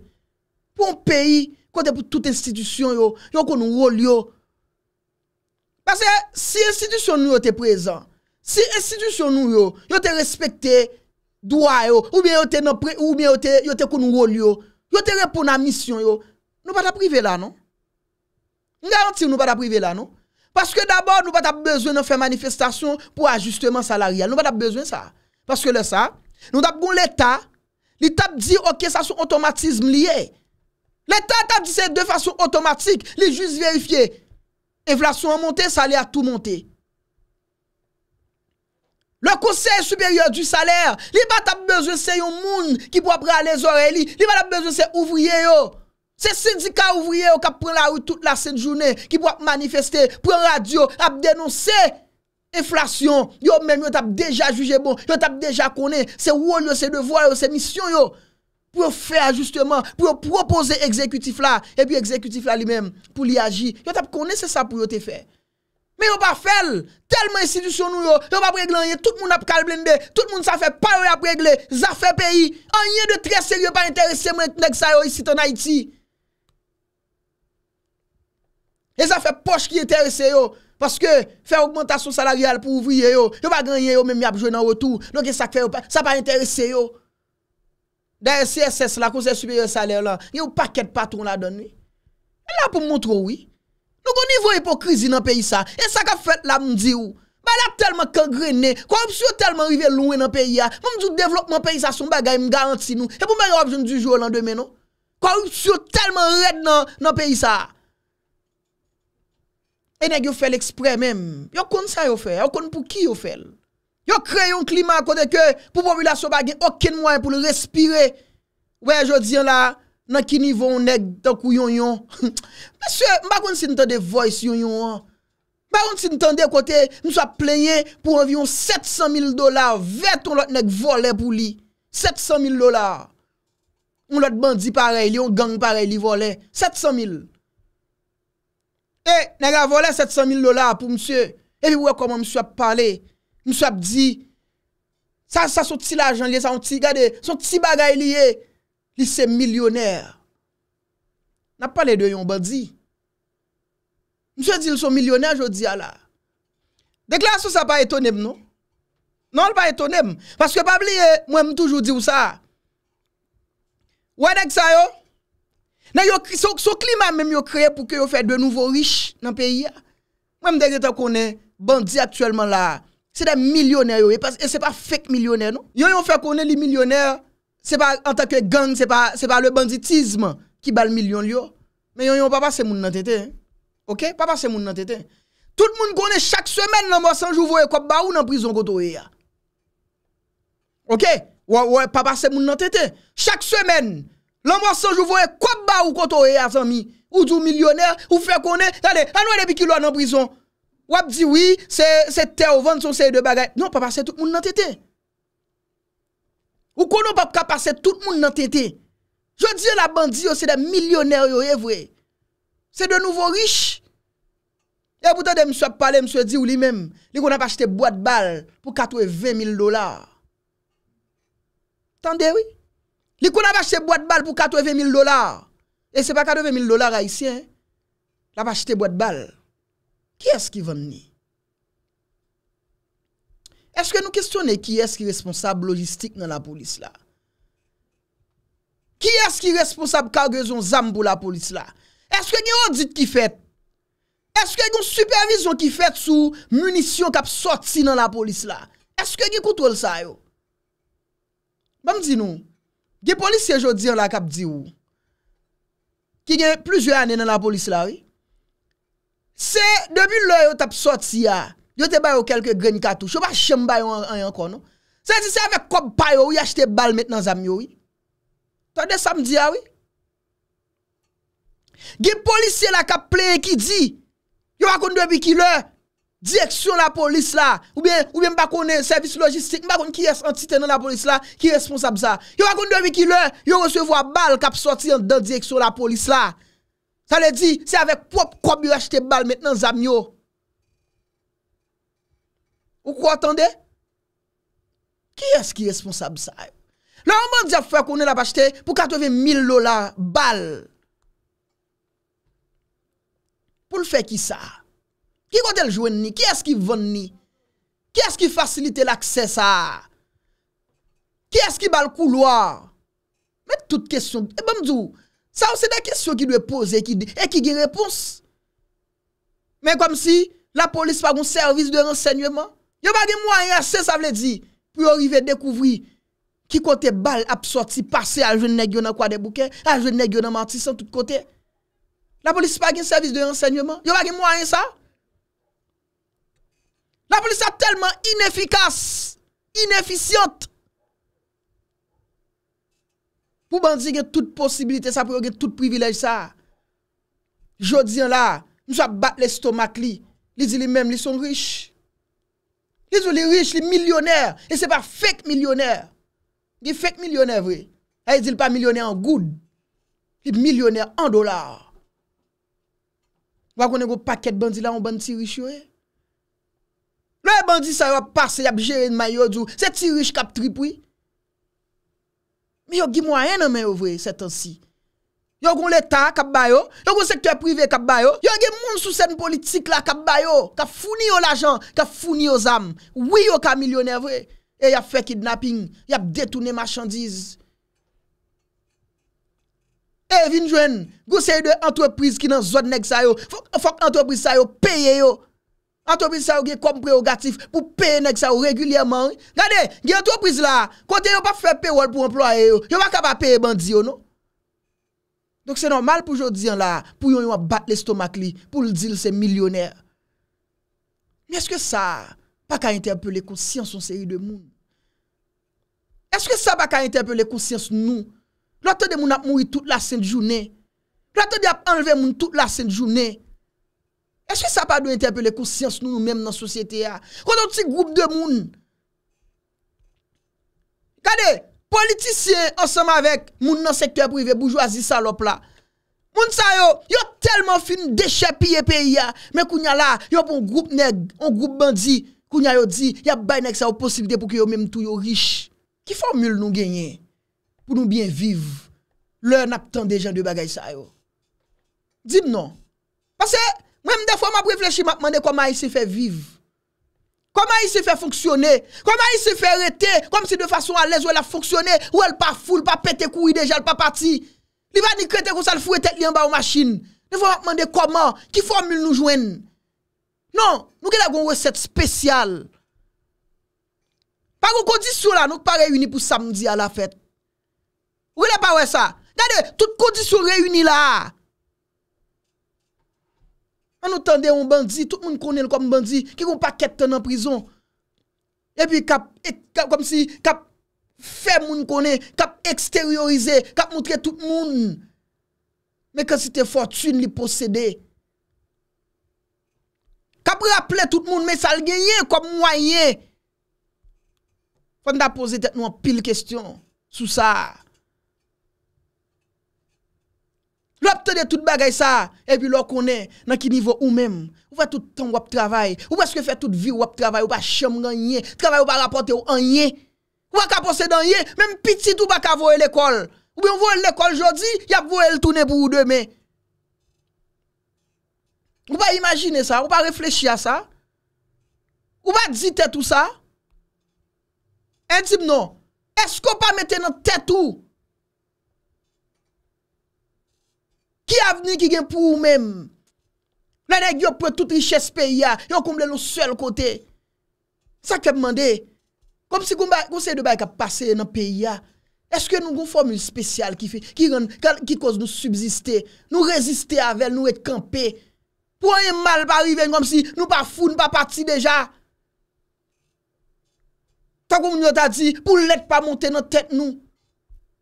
pou yon peyi, kote pou tout institisyon yò, yon kon nou rol yò. Pase, se institisyon nou yote prezant, Si institisyon nou yo, yo te respekte Dwa yo, ou mi yo te Yo te kon nou rol yo Yo te repon nan misyon yo Nou pa ta prive la nou Nou garantir nou pa ta prive la nou Paske d'abord nou pa ta bezwen nou fe manifestasyon Po ajustemen salaryal Nou pa ta bezwen sa, paske le sa Nou ta bon l'Etat Li tap di ok sa sou automatizm liye L'Etat tap di se de fasyon Automatik, li juz verifye Inflasyon a monte, salye a tou monte La konseye souberye di saler. Li ba tap bezwe se yon moun ki pou ap ralez ore li. Li ba tap bezwe se ouvriye yo. Se sindika ouvriye yo kap pren la ou tout la sen jounen. Ki pou ap manifeste, pren radio, ap denonse. Inflasyon. Yo men yo tap deja juje bon. Yo tap deja konen. Se woy yo, se devoy yo, se misyon yo. Pou yo fer ajustement. Pou yo propose exekutif la. E pi exekutif la li men pou li aji. Yo tap konen se sa pou yo te fè. Me yo pa fel, telman institusyon nou yo, yo pa preglan ye, tout moun ap kalblende, tout moun sa fe pari ap pregle, za fe peyi, anye de tre serye pa interese mwen ek sa yo isi ton Haiti. E za fe poche ki interese yo, paske fe augmentation salaryal pou ouvri yo, yo pa ganyen yo, men mi ap jwen nan wotou, lò ki sa fe, sa pa interese yo. Da SSS la, konser supere saler la, yo paket patron la donne, el la pou mwontrou yi. Nou kon nivou hipokrizi nan peyi sa. E sa ka fet la mdi ou. Ba la telman kagrene. Korupsiyo telman rive louen nan peyi ya. Mwen mdi ou devlopman peyi sa son bagay mgaranti nou. E pou mwen yo objoun di jou lan demen nou. Korupsiyo telman red nan peyi sa. E neg yo fel ekspre men. Yo kon sa yo fel. Yo kon pou ki yo fel. Yo krey yon klima kode ke. Pou pou wila sou bagay. Okin mwen pou le respire. Ou e jodi an la. Nan ki nivon ou neg takou yon yon. *laughs* Monsye, mba kon si ntande voice yon yon an. Mba kon si ntande kote, mswa pleye pou avyon 700,000 dolar. Vet ou lot neg vole pou li. 700,000 dolar. Ou lot bandi pare li, ou gang pare li vole. 700,000. E, neg a vole 700,000 dolar pou msye. E pi wè koman mswa pale. Mswa di. Sa sou ti la jan liye, sa sou ti gade. Sou ti bagay liye. Li se milyonèr. Na pale de yon bandi. Mse di li son milyonèr jodi ala. Dek la sou sa pa etonèm nou? Nan l pa etonèm? Paske pabli mwen mwen toujou di ou sa. Ou anèk sa yo? Nan yo, sou klima mwen mwen yo kreye pou ke yo fè de nouvo rich nan peyi ya. Mwen mwen dek de ta konè bandi aktuellement la. Se de milyonèr yo. E, e se pa fèk milyonèr nou? Yo yo fè konè li milyonèr. Se pa an tanke gang, se pa le banditisme ki bal milyon liyo. Men yon yon papa se moun nan tete. Ok, papa se moun nan tete. Tout moun kone chak semen nan mwasanjou vwe kop ba ou nan prizon koto e ya. Ok, wè papa se moun nan tete. Chak semen nan mwasanjou vwe kop ba ou koto e ya zami. Ou djou milyoner, ou fwe konen. Tade, an wè depi ki lwa nan prizon. Wap di wè, se te ou vwant sou se de bagay. Non, papa se tout moun nan tete. Ou konon pa pou ka pase tout moun nan tente. Je diye la bandi yo se de milyoner yo, ye vwe. Se de nouvo riche. E apoutan de mswe pale, mswe di ou li men, li konan pa chete boit bal pou kato e 20.000 dolar. Tande, oui? Li konan pa chete boit bal pou kato e 20.000 dolar. E se pa kato e 20.000 dolar a yisi, hein? La pa chete boit bal. Ki eski vam ni? Ki eski vam ni? eske nou kistyonè ki eski responsab logistik nan la polis la? Ki eski responsab kagè zon zambou la polis la? Eske gen yon dit ki fèt? Eske gen yon supervision ki fèt sou munisyon kap soti nan la polis la? Eske gen koutwol sa yo? Bam di nou, gen polis yojodi an la kap di ou, ki gen ploujou anè nan la polis la, se debi lò yo tap soti ya, Yo te bay ou kelke gren katou. Chou pa chem bay ou an yon kon nou. Se di se ave kob pay ou yachete bal met nan zami ou. Sa de samdi a ou. Ge polisye la ka pleye ki di. Yo akonde wiki le. Direksyon la polis la. Ou ben mba konen servis logistik. Mba konen ki es antiten nan la polis la. Ki responsab za. Yo akonde wiki le. Yo reswevo a bal kap sorti an dan direksyon la polis la. Sa le di se ave kop kob yachete bal met nan zami ou. Ou kwa atende? Ki eski responsab sa? La anman di ap fwa konen ap achete pou 80.000 lola bal. Pou l fe ki sa? Ki kote l jwen ni? Ki eski ven ni? Ki eski fasilite l akses sa? Ki eski bal kouloa? Met tout kesyon. E bèm zou, sa ou se de kesyon ki dwe pose e ki gwe repons. Men kwa msi la polis pa goun servis de rensegnwèman? Yo bagi mwanyan se sa vle di pou yo rive dekouvri ki kote bal apsoti pase a jwen negyon an kwa de bouke a jwen negyon an manti san tout kote la polisi pa gen servis de yon sènyoman yo bagi mwanyan sa la polisi sa telman inefikas ineficyant pou ban di gen tout posibilite sa pou gen tout privilej sa jodi an la nou sa bat le stomak li li di li menm li son riche Li sou li rich, li milyonèr, li se pa fek milyonèr. Li fek milyonèr vwe, a yi zil pa milyonèr an goud, li milyonèr an dolar. Wa konen gwo paket bandi la an ban ti rich yon. Loi bandi sa yon par se yap jè yon mayo djou, se ti rich kap tri pwi. Mi yo gimwa en an mayo vwe se tan si. Yo kon l'Etat kap bayo, yo kon sektor privé kap bayo, yo gen moun sousen politik la kap bayo, ka founi yo l'ajan, ka founi yo zam, wiyo ka milyonèvwe, e ya fè kidnapping, ya pdetounè machandiz. E vinjwen, gousey de antwepriz ki nan zot neg sa yo, fok antwepriz sa yo peye yo, antwepriz sa yo gen kompreogatif pou peye neg sa yo regulyèman, gade, gen antwepriz la, kote yo pa fè peyol pou employe yo, yo wakaba peye bandiyo nou. Donk se normal pou jo diyan la, pou yon yon bat l'estomak li, pou l'dil se milyoner. Men eske sa, pa ka entepele konsyans yon seri de moun? Eske sa pa ka entepele konsyans nou? Lato de moun ap moui tout la sen jounen? Lato de ap enleve moun tout la sen jounen? Eske sa pa do entepele konsyans nou nou menm nan sosyete ya? Kwa do ti goup de moun? Kadey? Politisyen ansama vek moun nan sektor privé boujou a zi salop la. Moun sa yo, yo telman fin deche piye peyi ya, men kounya la, yo pou moun group neg, moun group bandi, kounya yo di, ya bay neg sa yo posibide pou ki yo menm tou yo rich. Ki formule nou genye pou nou bien vive? Le nap tan dejen de bagay sa yo. Din non. Pase, mwen mde fwa mwa prefleshi man de kwa ma yi se fe vive. Koman yi se fè fonksyonè? Koman yi se fè retè? Kom si de fason alèz ou el a fonksyonè? Ou el pa foul, pa pète kou yi dejè, el pa pati? Li va ni kretè kon sal fou etèk li an ba ou machin? Li fò mandè koman? Ki fòm lè nou jwen? Non, nou ke la goun wè set spesyal. Parou kodisyon la, nou kpa reyouni pou samdi a la fèt. Ou le pa wè sa? Dade, tout kodisyon reyouni la a. Kan nou tende yon bandzi, tout moun kone l kom bandzi, ki roun pa ket ten an prison. E pi e, kap, kom si, kap fe moun kone, kap eksteryorize, kap moutre tout moun. Men kan si te fortune li posede. Kap rapple tout moun, men salgeye, kom mwaye. Fanda pose tet nou an pil kestyon sou sa. Lopte de tout bagay sa e pi lop kone nan ki nivou ou mem. Ou pa tout ton wap travay? Ou pa skwe fe tout vi wap travay? Ou pa chem wap ganyen? Travay wap pa rapote wap ganyen? Ou pa kapose ganyen? Mem pitit ou pa kavoye l'ekol? Ou bi yon voye l'ekol jodi, yap voye l'tounen pou ou deme? Ou pa imagine sa? Ou pa reflechi a sa? Ou pa dizi tete ou sa? En dib non. Esko pa mette nan tete ou? Ou? Ki avni ki gen pou ou mem? La dek yo pre tout richesse pe ya, yo koum de nou sel kote. Sa kep mande, kom si koum se de bay ka pase nan pe ya, eske nou kon formule spesyal ki fe, ki konz nou subsiste, nou reziste avel, nou et kampe. Pou anye mal pa riven, kom si nou pa foun, nou pa pati deja. Ta koum nou ta di, pou let pa monte nan tet nou.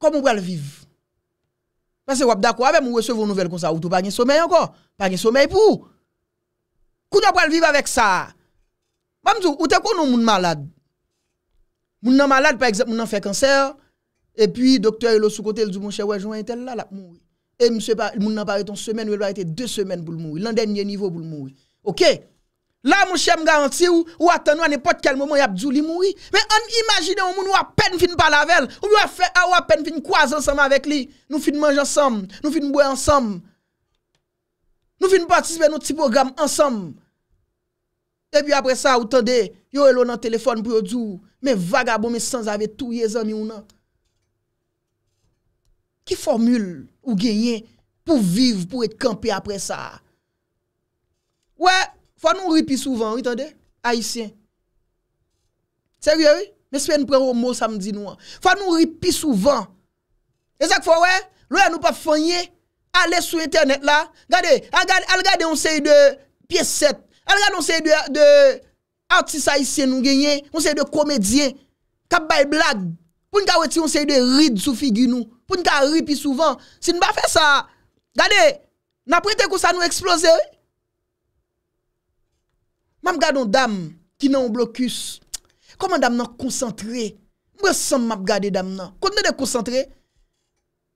Kou moun pou al viv. Mwen se wap da kou ave moun wesev voun nouvel kon sa. Woutou pa gen somen ankon. Pa gen somen pou. Kou moun pou al viv avèk sa. Bamzou, wote kon nou moun malad. Moun nan malad, pa eksept moun nan fè kanser, epi doktè yon lò sou kote lò djou moun chè wè jwè jwè yon tel la la. E moun nan pare ton semen wè lò a ete de semen pou l'mou. Landè nye nivou pou l'mou. Ok? La mou chèm garanti ou, ou atan ou anepote kel momon y ap djou li moui. Men an imagine ah, ou moun wapen fin pa lavel. Ou mou wapen fin kwaz ansam avèk li. Nou fin manj ansam, nou fin mbouy ansam. Nou fin patisbe nou ti program ansam. E pi apre sa ou tende, yo elon nan telefon pou yo djou. Men vagabon men sans avè tou ye zan mi ou nan. Ki formül ou genyen pou viv pou ete kampe apre sa? Wè! Fwa nou ripi souvan, witan de? Aisyen. Seriè wè? Mè sepe nou pren wò mò samdi nou an. Fwa nou ripi souvan. E zèk fwa wè? Lò ya nou pa fanyè. Ale sou internet la. Gade, al gade, al gade, anseye de piè set. Al gade, anseye de artiste aisyen nou genyen. Anseye de komedyen. Kap bay blag. Poun ka wè ti anseye de rid sou figi nou. Poun ka ripi souvan. Si nou ba fè sa, gade, nan prete kou sa nou eksplose wè? Mam gade yon dam ki nan yon blokus. Koman dam nan konsantre? Mwen son map gade dam nan? Kounen de konsantre?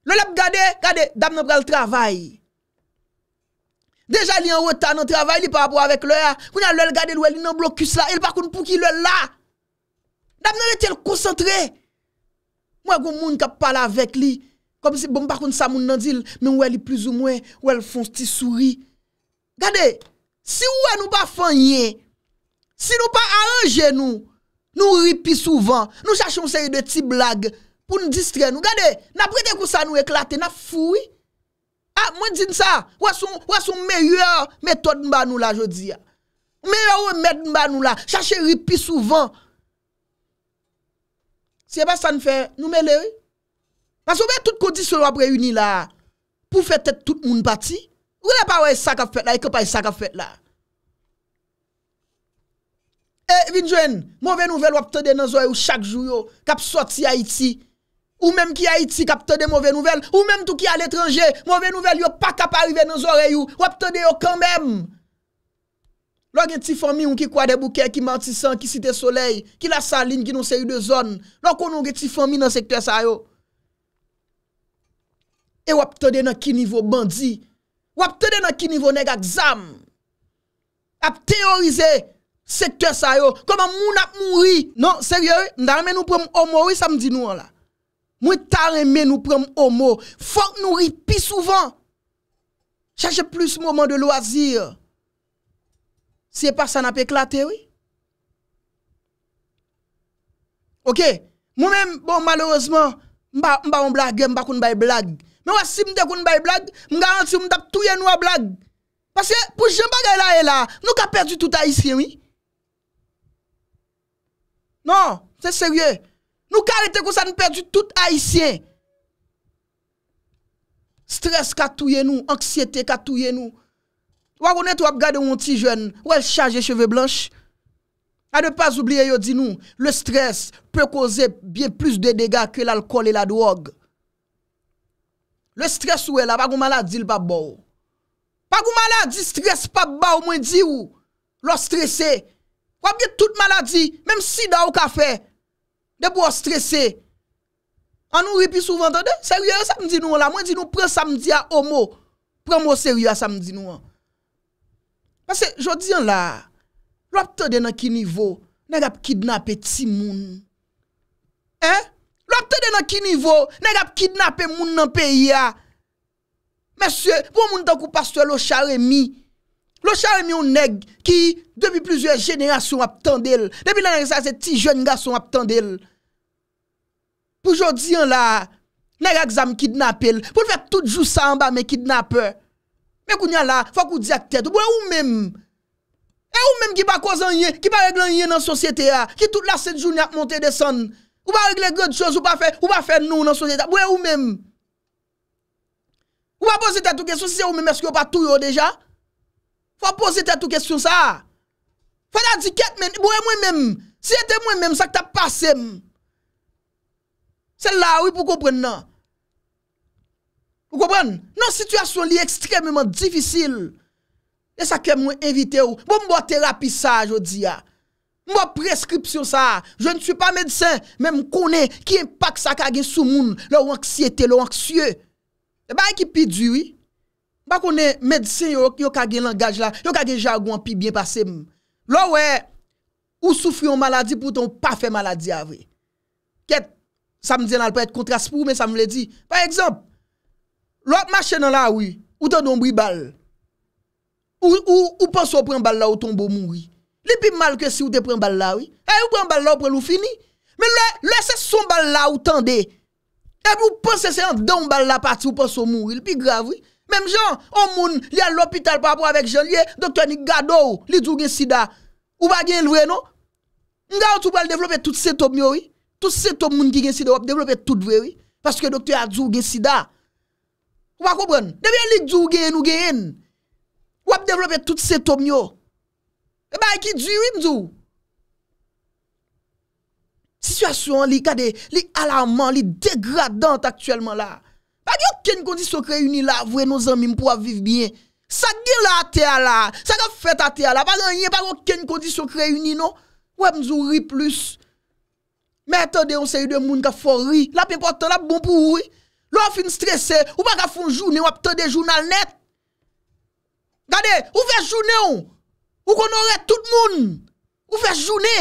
Lole ap gade, gade dam nan pral travay. Deja li an wotan an travay li par rapport avèk lò ya. Kounen lòl gade lòl yon blokus la. El pakoun pou ki lòl la. Dam nan lòl tèl konsantre. Mwen goun moun kapal avèk li. Kounen si bom pakoun sa moun nan dil. Mwen wè li plus ou mwen wè l'fons ti souri. Gade! Si wè nou pa fanyen, si nou pa a anje nou, nou ripi souvan, nou chache mseye de ti blag pou nou distre nou. Gade, na brete kou sa nou eklate, na foui. A, mwen din sa, wè sou meyè metode mba nou la, jodi. Meyè ou met mba nou la, chache ripi souvan. Se yè pa sa nou fè, nou mele. Mwen soube tout kondisyon apre yoni la, pou fè tèt tout moun pati. Wè pa wè sak afpet la, e ke pa sak afpet la. E, vinjwen, mwove nouvel wap te de nan zoe yo chak jou yo, kap soti Haiti, ou mèm ki Haiti kap te de mwove nouvel, ou mèm tou ki al etranje, mwove nouvel yo pa kap arive nan zoe yo, wap te de yo kan mèm. Lò gen ti fòmi yon ki kwa de bouke, ki manti san, ki site soley, ki la san lin, ki nou se yon de zon, lò konon gen ti fòmi nan sekte sa yo. E wap te de nan ki nivou bandi, Wap tede nan ki nivou neg a gzam. A teorize sektè sa yo. Koman moun ap moun ri. Non, sèrye, ndan mè nou prèm omo, wè sa m di nou an la. Mwen tarè mè nou prèm omo. Fok nou ri pi souvan. Chache plus mouman de loazir. Se pasan ap eklate, wè. Ok, mwen mè, bon malorosman, mba mba mblag, mba mba mblag. Mwen wè si mwen dekoun mwen bay blag, mwen garansi mwen dap touye nou a blag. Pase pou jen bagay la e la, nou ka perdi tout a isye mi. Non, se serye. Nou ka rete kon sa nou perdi tout a isye. Stres ka touye nou, anksyete ka touye nou. Wè wè net wè ap gade mwen ti jen, wè chanje cheve blanche. A de pas oubliye yo di nou, le stres pe koze bien plus de dega ke l alkol e la drog. Le stres wè e la, pa goun maladi l pa bò. Pa goun maladi, stres pa bò, mwen di wou. Lò stresè. Kwa bè tout maladi, mèm si da wò ka fè. Dè bò stresè. An nou ripi souvent, an nou seryè wè samdi nou an la. Mwen di nou pre samdi a omo, pre mò seryè wè samdi nou an. Pase, jò di an la, lò ap tè dè nan ki nivou, nè rap kidnap eti moun. En? En? Lopte de nan ki nivou, neg ap kidnapen moun nan peyi a. Mese, pou moun tankou pastou el o charemi. Lopte charemi ou neg, ki, debi plizue jenerasyon ap tendel. Depi nan neg sa se ti jen gason ap tendel. Pou jodi an la, neg aksam kidnapel. Pou lvek tout jou sa an ba me kidnap. Mek ou nyan la, fok ou di ak tete. Bwe ou men. E ou men ki pa koz an ye, ki pa reglan an ye nan sosyete a. Ki tout la set jou ni ap monte de san. Ou pa regle gred chos, ou pa fè nou nan soujeta, bouè ou e mèm. Ou pa pose tè tou kesyon, si se ou mèm, eski ou pa tou yo deja. Fwa pose tè tou kesyon sa. Fwa da di ket mèm, bouè mèm. Si etè mèm, sa ki ta pase mèm. Se la, ou pou koupren nan. Ou koupren? Nan situasyon li ekstremèman difisil. E sa ke mwen evite ou. Bou mwen bote rapisaj ou di ya. Ah. Mwa preskripsyon sa, je ne sou pa medisyen, men mkone ki impak sa kage sou moun, lè wanksyete, lè wanksyye. E ba ekipi diwi, bakone medisyen yo kage langaj la, yo kage jagwan pi bien pase m. Lò wè, ou soufri yon maladi pou ton pafe maladi avè. Kèt, sa mdien alpè et kontras pou mè sa mle di. Fè ekzamp, lò machè nan la wè, ou ton donbou yi bal. Ou pan sou pren bal la ou tonbou moun wè. Li pi mal kwen si ou de pren bal la, oui. E ou pren bal la ou pren l'ou fini. Men lè, lè se son bal la ou tende. E pou pon se se yon don bal la pati ou pon se ou mou. Li pi grav, oui. Mem jan, ou moun li al l'hôpital pa apou avèk jan. Li e, doktor ni gado ou li djou gen sida. Ou pa gen lwè, non? Mga ou tou pal devlopè tout se top myo, oui. Tout se top moun ki gen sida, ou ap devlopè tout vwè, oui. Paske doktor a djou gen sida. Ou pa koubran? Debyen li djou gen ou gen. Ou ap devlopè tout se top myo. E eh ba e ki diwi mzou. Sisyasyon li kade, li alarmant, li degradant aktuelman la. Bak yo ken kondisyon kre yuni la, vwe nou zanmim pou a viv bien. Sa gil la ate a la, sa ka fwet ate a la, bak yo ken kondisyon kre yuni non, wè mzou ri plus. Mè te de yon se yon moun ka fwo ri, lap impotant, lap bon pou ri. Lou an fin stresse, ou pa ka fon jouni, wè ap te de jounan net. Gade, ou fe jouni yon? Ou konon re tout moun. Ou fe jouni.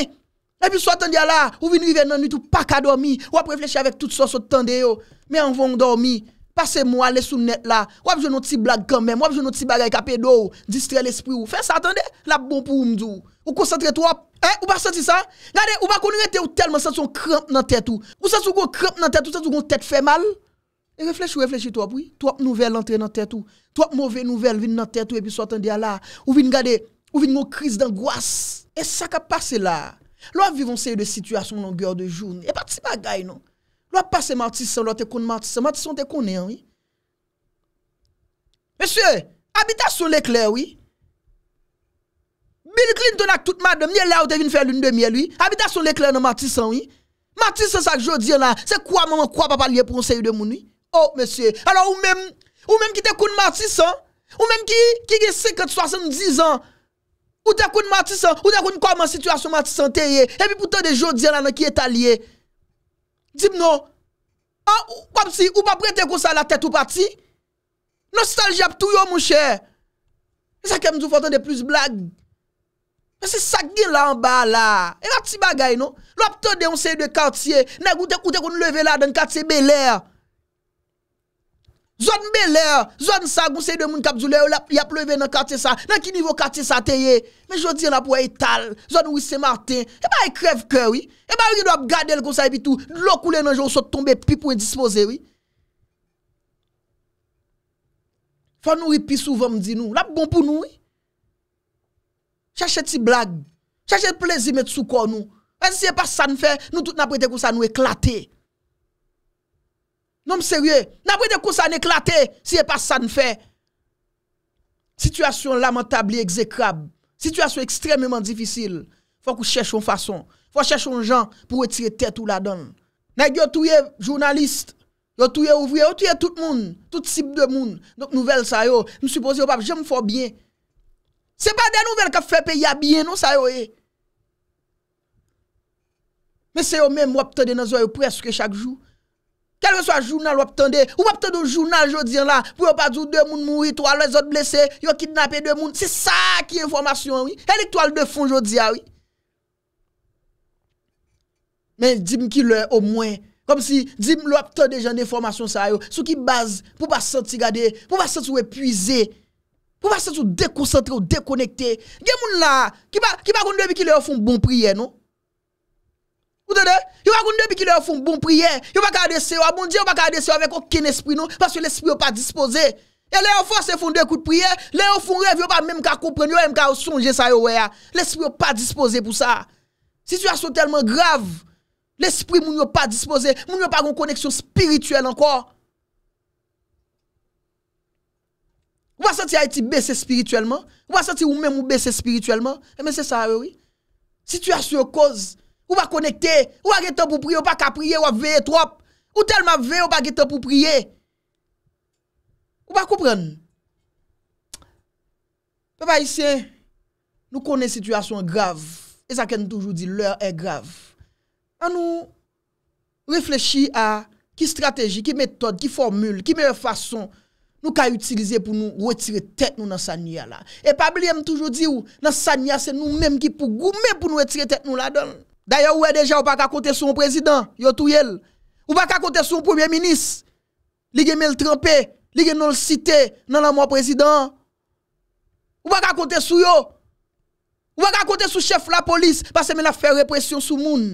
E pi sou attendi a la. Ou vin riven nan niti ou pak a dormi. Ou ap refleche avek tout sos ou tende yo. Men an von dormi. Pase moun ale sou net la. Ou ap joun nou ti blag kan men. Ou ap joun nou ti bagay ka pedo. Distre l'esprit ou. Fe sa attendi. La bon pou mdou. Ou konsentre tou ap. Eh, ou pa senti sa. Gade, ou pa konon re te ou telman senson kramp nan tetou. Ou senson kon kramp nan tetou. Senson kon tet fe mal. E refleche ou refleche tou ap. Tou ap nouvel entre nan tetou. Tou ap mouvel nouvel vin nan tet Ou vin nou kriz d'angwas. E sa ka pase la. Lwa vivon seyo de situasyon nan gyor de jouni. E pati pa gay non. Lwa pase martisan, lwa tekoun martisan. Martisan tekounen, oui. Meseye, habita sou l'ekler, oui. Bilik li ntona ktout madem. Nye la ou te vin fè l'un demye, oui. Habita sou l'ekler nan martisan, oui. Martisan sa kjo diyan la. Se kwa moun kwa papalye pou kon seyo de moun, oui. Oh, meseye. Alo ou mèm, ou mèm ki tekoun martisan. Ou mèm ki, ki gen 50-70 an. Ou te koun matisan, ou te koun kwa man situasyon matisan te ye, epi poutan de jodze la nan ki etal ye. Dib nou, kwa psi, ou pa prete kousa la tet ou pa ti? Nostalji ap tou yo moun chè. E sa kem zou fotan de plus blag. E se sak din la an ba la. E vat ti bagay nou. Lop ton de yon se yon kantye, neg ou te koun leve la dan kantye belèr. Zon eh eh me lè, zon sa goun se yon moun kap djou lè, yon la pleve nan karte sa, nan ki nivou karte sa te ye. Men jodi an ap wè yi tal, zon wè yi se martè, e ba yi krev kè wè. E ba wè yi dò ap gade lè goun sa epi tou, lò koule nan jò ou sot tombe pi pou yi dispose wè. Fò an nou yi pi souvan mdi nou, lò ap goun pou nou wè. Chache ti blag, chache plezi met sou kon nou. En si e pa san fè, nou tout an ap wè te goun sa nou eklate. Non m serye, nan pwede kous an eklate, siye pa sa n fe. Sityasyon lamentable, ekzekrab. Sityasyon ekstrememan difisil. Fwa kou chèchon fason. Fwa chèchon jan pou wetire tèt ou la don. Nan yon touye jounalist, yon touye ouvre, yon touye tout moun, tout sip de moun. Don nouvel sa yo, m soupozi yo pap, jè m fò byen. Se pa de nouvel ka fè pe ya byen, non sa yo e. Men se yo men m wap te dene zo yo preske chak jou. Kèl wè swa jounal wap tande, ou wap tande ou jounal jodian la, pou wè pa djou 2 moun moui, 3 lè zot blese, yon kidnape 2 moun, se sa ki yon formasyon wè, elik to al de fon jodian wè. Men, dim ki lè, ou mwen, kom si dim lop tande jan de formasyon sa yo, sou ki baz pou pa senti gade, pou pa senti ou epuize, pou pa senti ou dekoncentre ou dekonekte, gen moun la, ki pa konde bi ki lè ou foun bon priye nou. Vous entendez Il va qu'on depuis qu'il fait une bonne prière, il va garder ses bon Dieu, il va garder ses avec aucun esprit non parce que l'esprit n'est pas disposé. Et les force font deux coups de prière, les font rêve, ils pas même qu'à comprendre, même qu'à songer ça ah. L'esprit n'est pas disposé pour ça. Situation tellement grave. L'esprit n'est pas disposé, n'est pas une connexion spirituelle encore. Vous va a été baisser spirituellement, vous va sentir ou même ou baisser spirituellement. Eh, mais c'est ça oui. Situation cause Ou pa konekte, ou pa gete pou priye, ou pa kapriye, ou pa veye trop, ou tel ma veye, ou pa gete pou priye. Ou pa koupren. Pe pa yise, nou konen situasyon grav, e sa ken toujou di lèr e grav. A nou reflechi a ki strategi, ki metode, ki formule, ki mewe fason nou ka utilize pou nou wetire tek nou nan sanya la. E pa bilem toujou di ou nan sanya se nou menm ki pou goumen pou nou wetire tek nou la don. Daya ou e deja ou pa kakonte sou yon prezident, yon tou yel. Ou pa kakonte sou yon premier minis, li gen men l'trempe, li gen non l'cite nan nan mwen prezident. Ou pa kakonte sou yo. Ou pa kakonte sou chef la polis, parce men la fè repression sou moun.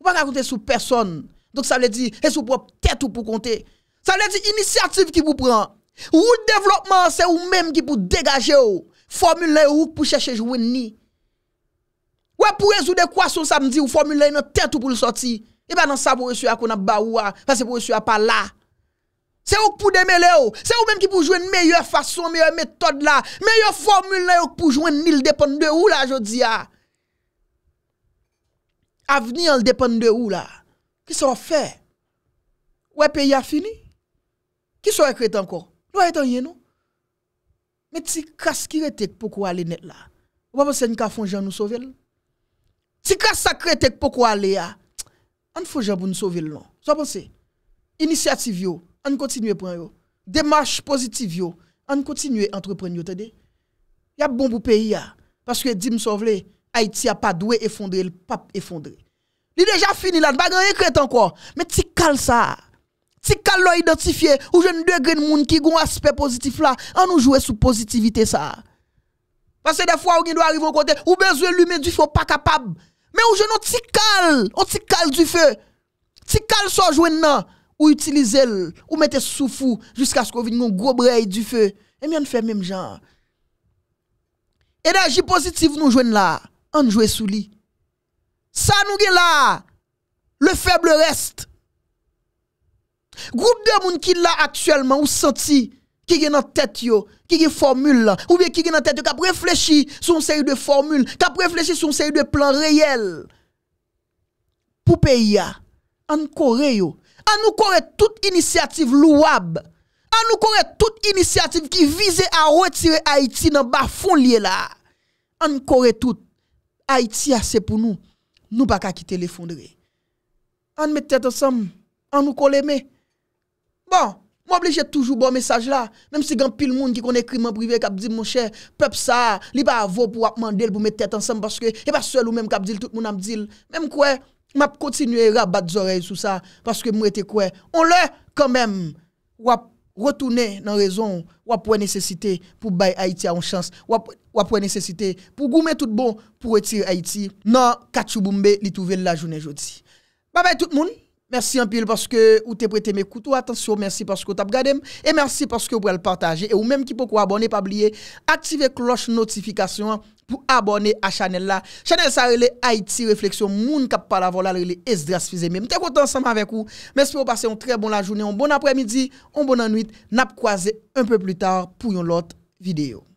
Ou pa kakonte sou person. Donk sa wè di, e sou prop tèt ou pou konte. Sa wè di, inisiatif ki pou pran. Ou ou developman se ou men ki pou degaje ou. Formule ou pou chèche jouen ni. Ouè e pou rezou de kwa sou samdi ou formule la yon tentou pou l sorti. E ba nan sa pou resuyakou nan ba ouwa. Fase pou resuyakou pa la. Se ou pou deme le ou. Se ou menm ki pou jwen meyye fason, meyye metode la. Meyye formule la yon pou jwen ni l depen de ou la jodi ya. Aveni an l depen de ou la. Ki sa wè fè? Ouè e pe ya fini? Ki sa wè kret anko? Nou wè etan yen nou? Me ti kaskire tek pou kwa le net la. Ouwa monsen yon ka fon jan nou sovel nou? Si ka sacré tek poko aller a, ah? on faut jamais nous sauver le nom. Ça pensez. Initiative yo, on continue prendre yo. Démarche positive yo, on continue entreprendre yo, Il Y a bon pour pays a ah. parce que dim sauver Haïti a pas doué effondrer, le pas effondré. Il déjà fini là, pas grand écrit encore. Mais ti cal ça. Ti cal lo identifié ou jeune degré de monde qui un aspect positif là, on nous jouer sous positivité ça. Ah. Parce que des fois, on doit arriver au côté, ou besoin lui-même, il faut pas capable. Men ou je nou ti kal, ou ti kal du fe, ti kal sou a jwen nan ou utilize l, ou mette sou fou jusqu'a sko vin nou grobrei du fe. E mi an fèm mèm jan. E da aji pozitiv nou jwen la, an jwen sou li. San nou gen la, le feble reste. Groupe de moun ki la aktuellement ou senti. qui est dans tête qui est formule ou bien qui est dans tête qui a réfléchi sur une série de formules, qui a réfléchi sur une série de plans réels pour pays en Corée En nous toute initiative louable. En nous toute initiative qui visait à retirer Haïti dans bas fond lié En Corée tout Haïti c'est pour nous. Nous pas qu'à quitter En tête ensemble, en nous coller Bon, Mwa bli jè toujou bon mesaj la. Mem si gen pil moun ki kon ekriman privè kap di moun chè. Peb sa. Li pa avò pou wap mandel pou mè tèt ansèm. Paske e pa sèl ou mem kap di l tout moun ap di l. Mem kwe. Map kontinuè rabat zorey sou sa. Paske mwete kwe. On lè kanmem. Wap rotounè nan rezon. Wap wè nesesite pou bay Haiti an chans. Wap wè nesesite pou goumen tout bon pou etir Haiti. Nan kachou bounbe li touvel la jounè jodi. Ba bay tout moun. Mersi anpil porske ou te prete me koutou. Atensyon, mersi porske ou tap gadem. E mersi porske ou pou el partaje. E ou menm ki pou kwa abone, pa bliye. Aktive kloche notifikasyon pou abone a chanel la. Chanel sa rele Haiti Reflexion. Moun kap pa la volal rele es dras fizeme. Mte kote ansanm avek ou. Mersi pou pase yon tre bon la jouni. Yon bon apremidi, yon bon anuit. Nap kwaze un peu pli tar pou yon lot video.